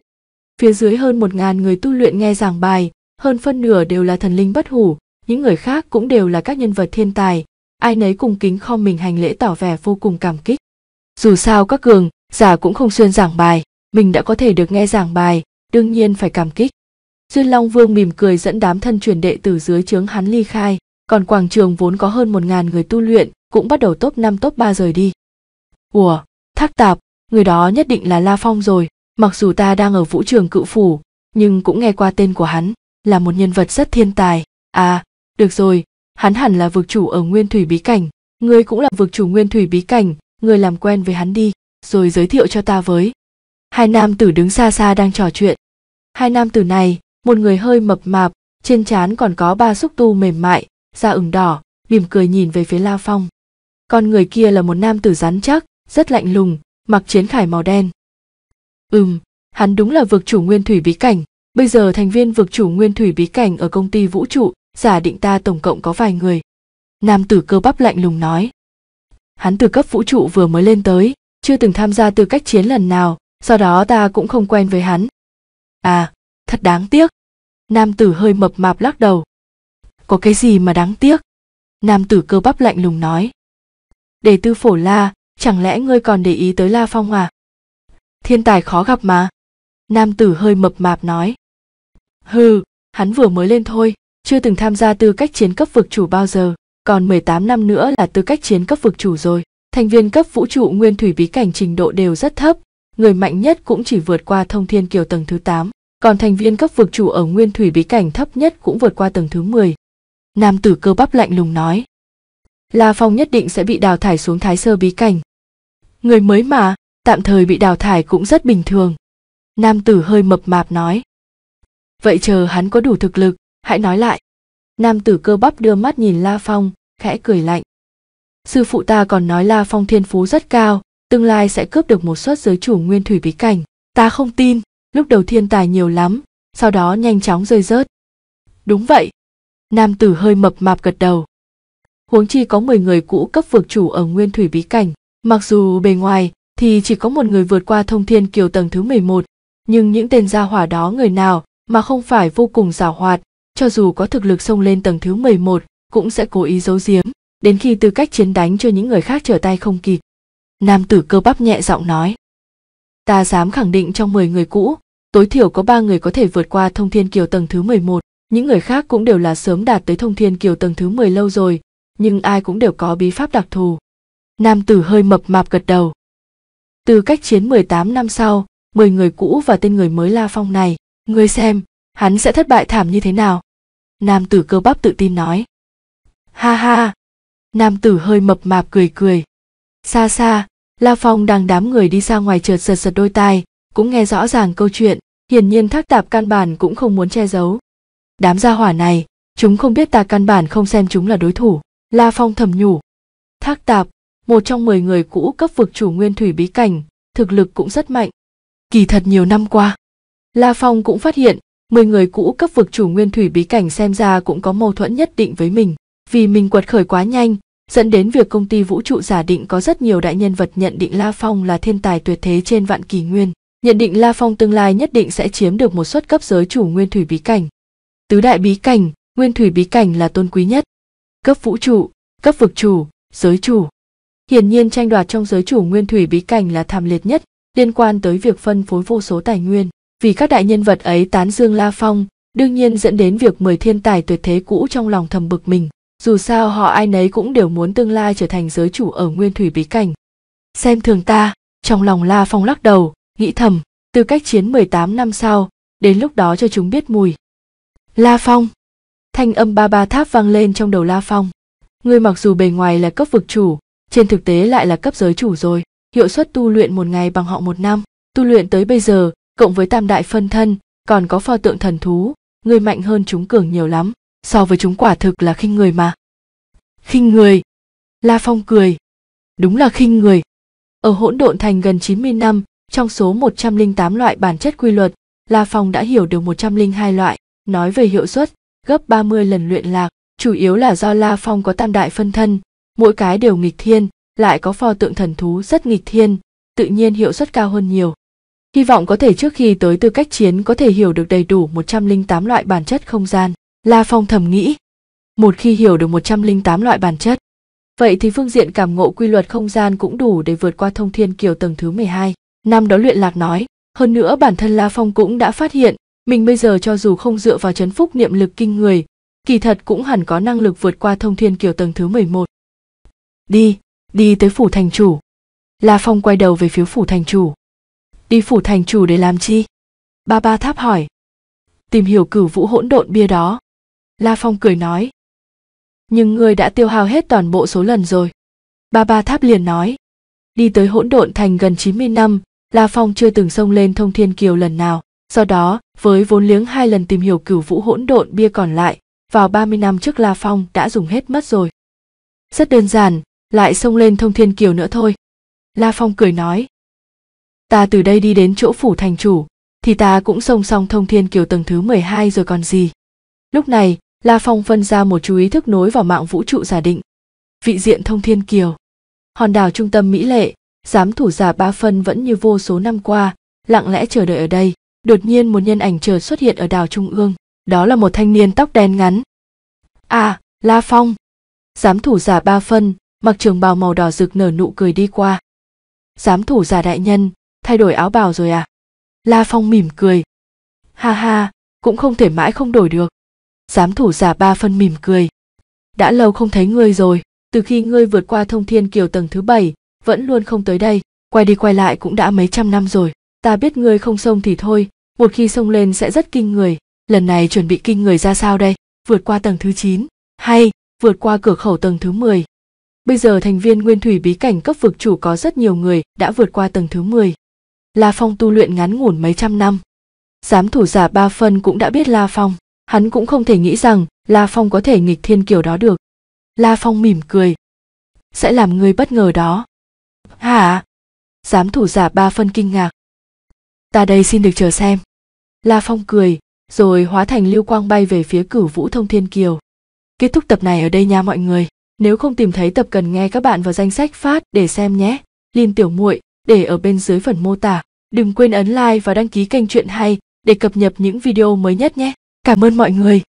phía dưới hơn một ngàn người tu luyện nghe giảng bài hơn phân nửa đều là thần linh bất hủ những người khác cũng đều là các nhân vật thiên tài ai nấy cùng kính khom mình hành lễ tỏ vẻ vô cùng cảm kích dù sao các cường giả cũng không xuyên giảng bài mình đã có thể được nghe giảng bài đương nhiên phải cảm kích duyên long vương mỉm cười dẫn đám thân truyền đệ từ dưới trướng hắn ly khai còn quảng trường vốn có hơn một ngàn người tu luyện cũng bắt đầu top 5 top 3 rời đi ủa thác tạp người đó nhất định là la phong rồi mặc dù ta đang ở vũ trường cự phủ nhưng cũng nghe qua tên của hắn là một nhân vật rất thiên tài à được rồi hắn hẳn là vực chủ ở nguyên thủy bí cảnh ngươi cũng là vực chủ nguyên thủy bí cảnh ngươi làm quen với hắn đi rồi giới thiệu cho ta với hai nam tử đứng xa xa đang trò chuyện hai nam tử này một người hơi mập mạp trên trán còn có ba xúc tu mềm mại da ửng đỏ mỉm cười nhìn về phía la phong Còn người kia là một nam tử rắn chắc rất lạnh lùng mặc chiến khải màu đen ừm hắn đúng là vực chủ nguyên thủy bí cảnh bây giờ thành viên vực chủ nguyên thủy bí cảnh ở công ty vũ trụ giả định ta tổng cộng có vài người nam tử cơ bắp lạnh lùng nói hắn từ cấp vũ trụ vừa mới lên tới chưa từng tham gia tư cách chiến lần nào sau đó ta cũng không quen với hắn à thật đáng tiếc nam tử hơi mập mạp lắc đầu có cái gì mà đáng tiếc nam tử cơ bắp lạnh lùng nói để tư phổ la chẳng lẽ ngươi còn để ý tới la phong à thiên tài khó gặp mà nam tử hơi mập mạp nói hừ hắn vừa mới lên thôi chưa từng tham gia tư cách chiến cấp vực chủ bao giờ còn 18 năm nữa là tư cách chiến cấp vực chủ rồi thành viên cấp vũ trụ nguyên thủy bí cảnh trình độ đều rất thấp người mạnh nhất cũng chỉ vượt qua thông thiên kiều tầng thứ 8, còn thành viên cấp vực chủ ở nguyên thủy bí cảnh thấp nhất cũng vượt qua tầng thứ 10. Nam tử cơ bắp lạnh lùng nói. La Phong nhất định sẽ bị đào thải xuống thái sơ bí cảnh. Người mới mà, tạm thời bị đào thải cũng rất bình thường. Nam tử hơi mập mạp nói. Vậy chờ hắn có đủ thực lực, hãy nói lại. Nam tử cơ bắp đưa mắt nhìn La Phong, khẽ cười lạnh. Sư phụ ta còn nói La Phong thiên phú rất cao, tương lai sẽ cướp được một suất giới chủ nguyên thủy bí cảnh ta không tin lúc đầu thiên tài nhiều lắm sau đó nhanh chóng rơi rớt đúng vậy nam tử hơi mập mạp gật đầu huống chi có mười người cũ cấp vượt chủ ở nguyên thủy bí cảnh mặc dù bề ngoài thì chỉ có một người vượt qua thông thiên kiều tầng thứ mười một, nhưng những tên gia hỏa đó người nào mà không phải vô cùng giảo hoạt, cho dù có thực lực xông lên tầng thứ mười một cũng sẽ cố ý giấu giếm, đến khi tư cách chiến đánh cho những người khác trở tay không kịp nam tử cơ bắp nhẹ giọng nói ta dám khẳng định trong 10 người cũ tối thiểu có ba người có thể vượt qua thông thiên kiều tầng thứ 11, những người khác cũng đều là sớm đạt tới thông thiên kiều tầng thứ 10 lâu rồi, nhưng ai cũng đều có bí pháp đặc thù. Nam tử hơi mập mạp gật đầu. Từ cách chiến 18 năm sau, 10 người cũ và tên người mới La Phong này, ngươi xem, hắn sẽ thất bại thảm như thế nào? Nam tử cơ bắp tự tin nói. Ha ha! Nam tử hơi mập mạp cười cười. Xa xa, La Phong đang đám người đi ra ngoài trượt sật sật đôi tai, cũng nghe rõ ràng câu chuyện, hiển nhiên thác tạp căn bản cũng không muốn che giấu. Đám gia hỏa này, chúng không biết ta căn bản không xem chúng là đối thủ, La Phong thầm nhủ. Thác tạp, một trong 10 người cũ cấp vực chủ nguyên thủy bí cảnh, thực lực cũng rất mạnh. Kỳ thật nhiều năm qua, La Phong cũng phát hiện, 10 người cũ cấp vực chủ nguyên thủy bí cảnh xem ra cũng có mâu thuẫn nhất định với mình, vì mình quật khởi quá nhanh, dẫn đến việc công ty vũ trụ giả định có rất nhiều đại nhân vật nhận định La Phong là thiên tài tuyệt thế trên vạn kỳ nguyên. Nhận định La Phong tương lai nhất định sẽ chiếm được một suất cấp giới chủ nguyên thủy bí cảnh. Tứ đại bí cảnh, nguyên thủy bí cảnh là tôn quý nhất. Cấp vũ trụ, cấp vực chủ, giới chủ. Hiển nhiên tranh đoạt trong giới chủ nguyên thủy bí cảnh là thảm liệt nhất, liên quan tới việc phân phối vô số tài nguyên. Vì các đại nhân vật ấy tán dương La Phong, đương nhiên dẫn đến việc mời thiên tài tuyệt thế cũ trong lòng thầm bực mình dù sao họ ai nấy cũng đều muốn tương lai trở thành giới chủ ở nguyên thủy bí cảnh xem thường ta trong lòng la phong lắc đầu nghĩ thầm từ cách chiến 18 năm sau đến lúc đó cho chúng biết mùi la phong thanh âm ba ba tháp vang lên trong đầu la phong Người mặc dù bề ngoài là cấp vực chủ trên thực tế lại là cấp giới chủ rồi hiệu suất tu luyện một ngày bằng họ một năm tu luyện tới bây giờ cộng với tam đại phân thân còn có pho tượng thần thú người mạnh hơn chúng cường nhiều lắm so với chúng quả thực là khinh người mà khinh người la phong cười đúng là khinh người ở hỗn độn thành gần 90 năm trong số 108 loại bản chất quy luật la phong đã hiểu được 102 loại nói về hiệu suất gấp 30 lần luyện lạc chủ yếu là do la phong có tam đại phân thân mỗi cái đều nghịch thiên lại có pho tượng thần thú rất nghịch thiên tự nhiên hiệu suất cao hơn nhiều hy vọng có thể trước khi tới tư cách chiến có thể hiểu được đầy đủ 108 loại bản chất không gian La Phong thầm nghĩ, một khi hiểu được 108 loại bản chất, vậy thì phương diện cảm ngộ quy luật không gian cũng đủ để vượt qua thông thiên kiều tầng thứ 12. Năm đó luyện lạc nói, hơn nữa bản thân La Phong cũng đã phát hiện, mình bây giờ cho dù không dựa vào chấn phúc niệm lực kinh người, kỳ thật cũng hẳn có năng lực vượt qua thông thiên kiều tầng thứ 11. Đi, đi tới phủ thành chủ. La Phong quay đầu về phía phủ thành chủ. Đi phủ thành chủ để làm chi? Ba ba tháp hỏi. Tìm hiểu cử vũ hỗn độn bia đó. La Phong cười nói. Nhưng ngươi đã tiêu hao hết toàn bộ số lần rồi. Ba ba tháp liền nói. Đi tới hỗn độn thành gần 90 năm, La Phong chưa từng xông lên thông thiên kiều lần nào. Do đó, với vốn liếng hai lần tìm hiểu cửu vũ hỗn độn bia còn lại, vào 30 năm trước La Phong đã dùng hết mất rồi. Rất đơn giản, lại xông lên thông thiên kiều nữa thôi. La Phong cười nói. Ta từ đây đi đến chỗ phủ thành chủ, thì ta cũng xông xong thông thiên kiều tầng thứ 12 rồi còn gì. Lúc này, La Phong phân ra một chú ý thức nối vào mạng vũ trụ giả định. Vị diện thông thiên kiều. Hòn đảo trung tâm Mỹ Lệ, giám thủ giả ba phân vẫn như vô số năm qua, lặng lẽ chờ đợi ở đây. Đột nhiên một nhân ảnh chợt xuất hiện ở đảo trung ương, đó là một thanh niên tóc đen ngắn. À, La Phong. Giám thủ giả ba phân, mặc trường bào màu đỏ rực nở nụ cười đi qua. Giám thủ giả đại nhân, thay đổi áo bào rồi à? La Phong mỉm cười. Ha ha, cũng không thể mãi không đổi được giám thủ giả ba phân mỉm cười đã lâu không thấy ngươi rồi từ khi ngươi vượt qua thông thiên kiều tầng thứ bảy vẫn luôn không tới đây quay đi quay lại cũng đã mấy trăm năm rồi ta biết ngươi không sông thì thôi một khi sông lên sẽ rất kinh người lần này chuẩn bị kinh người ra sao đây vượt qua tầng thứ 9, hay vượt qua cửa khẩu tầng thứ 10. Bây giờ thành viên nguyên thủy bí cảnh cấp vực chủ có rất nhiều người đã vượt qua tầng thứ 10. La Phong tu luyện ngắn ngủn mấy trăm năm. Giám thủ giả ba phân cũng đã biết La Phong, hắn cũng không thể nghĩ rằng La Phong có thể nghịch thiên kiểu đó được. La Phong mỉm cười. Sẽ làm người bất ngờ đó. Hả? Giám thủ giả ba phân kinh ngạc. Ta đây xin được chờ xem. La Phong cười, rồi hóa thành lưu quang bay về phía cửu vũ thông thiên kiều. Kết thúc tập này ở đây nha mọi người. Nếu không tìm thấy tập cần nghe các bạn vào danh sách phát để xem nhé. Liên tiểu muội để ở bên dưới phần mô tả. Đừng quên ấn like và đăng ký kênh chuyện hay để cập nhật những video mới nhất nhé cảm ơn mọi người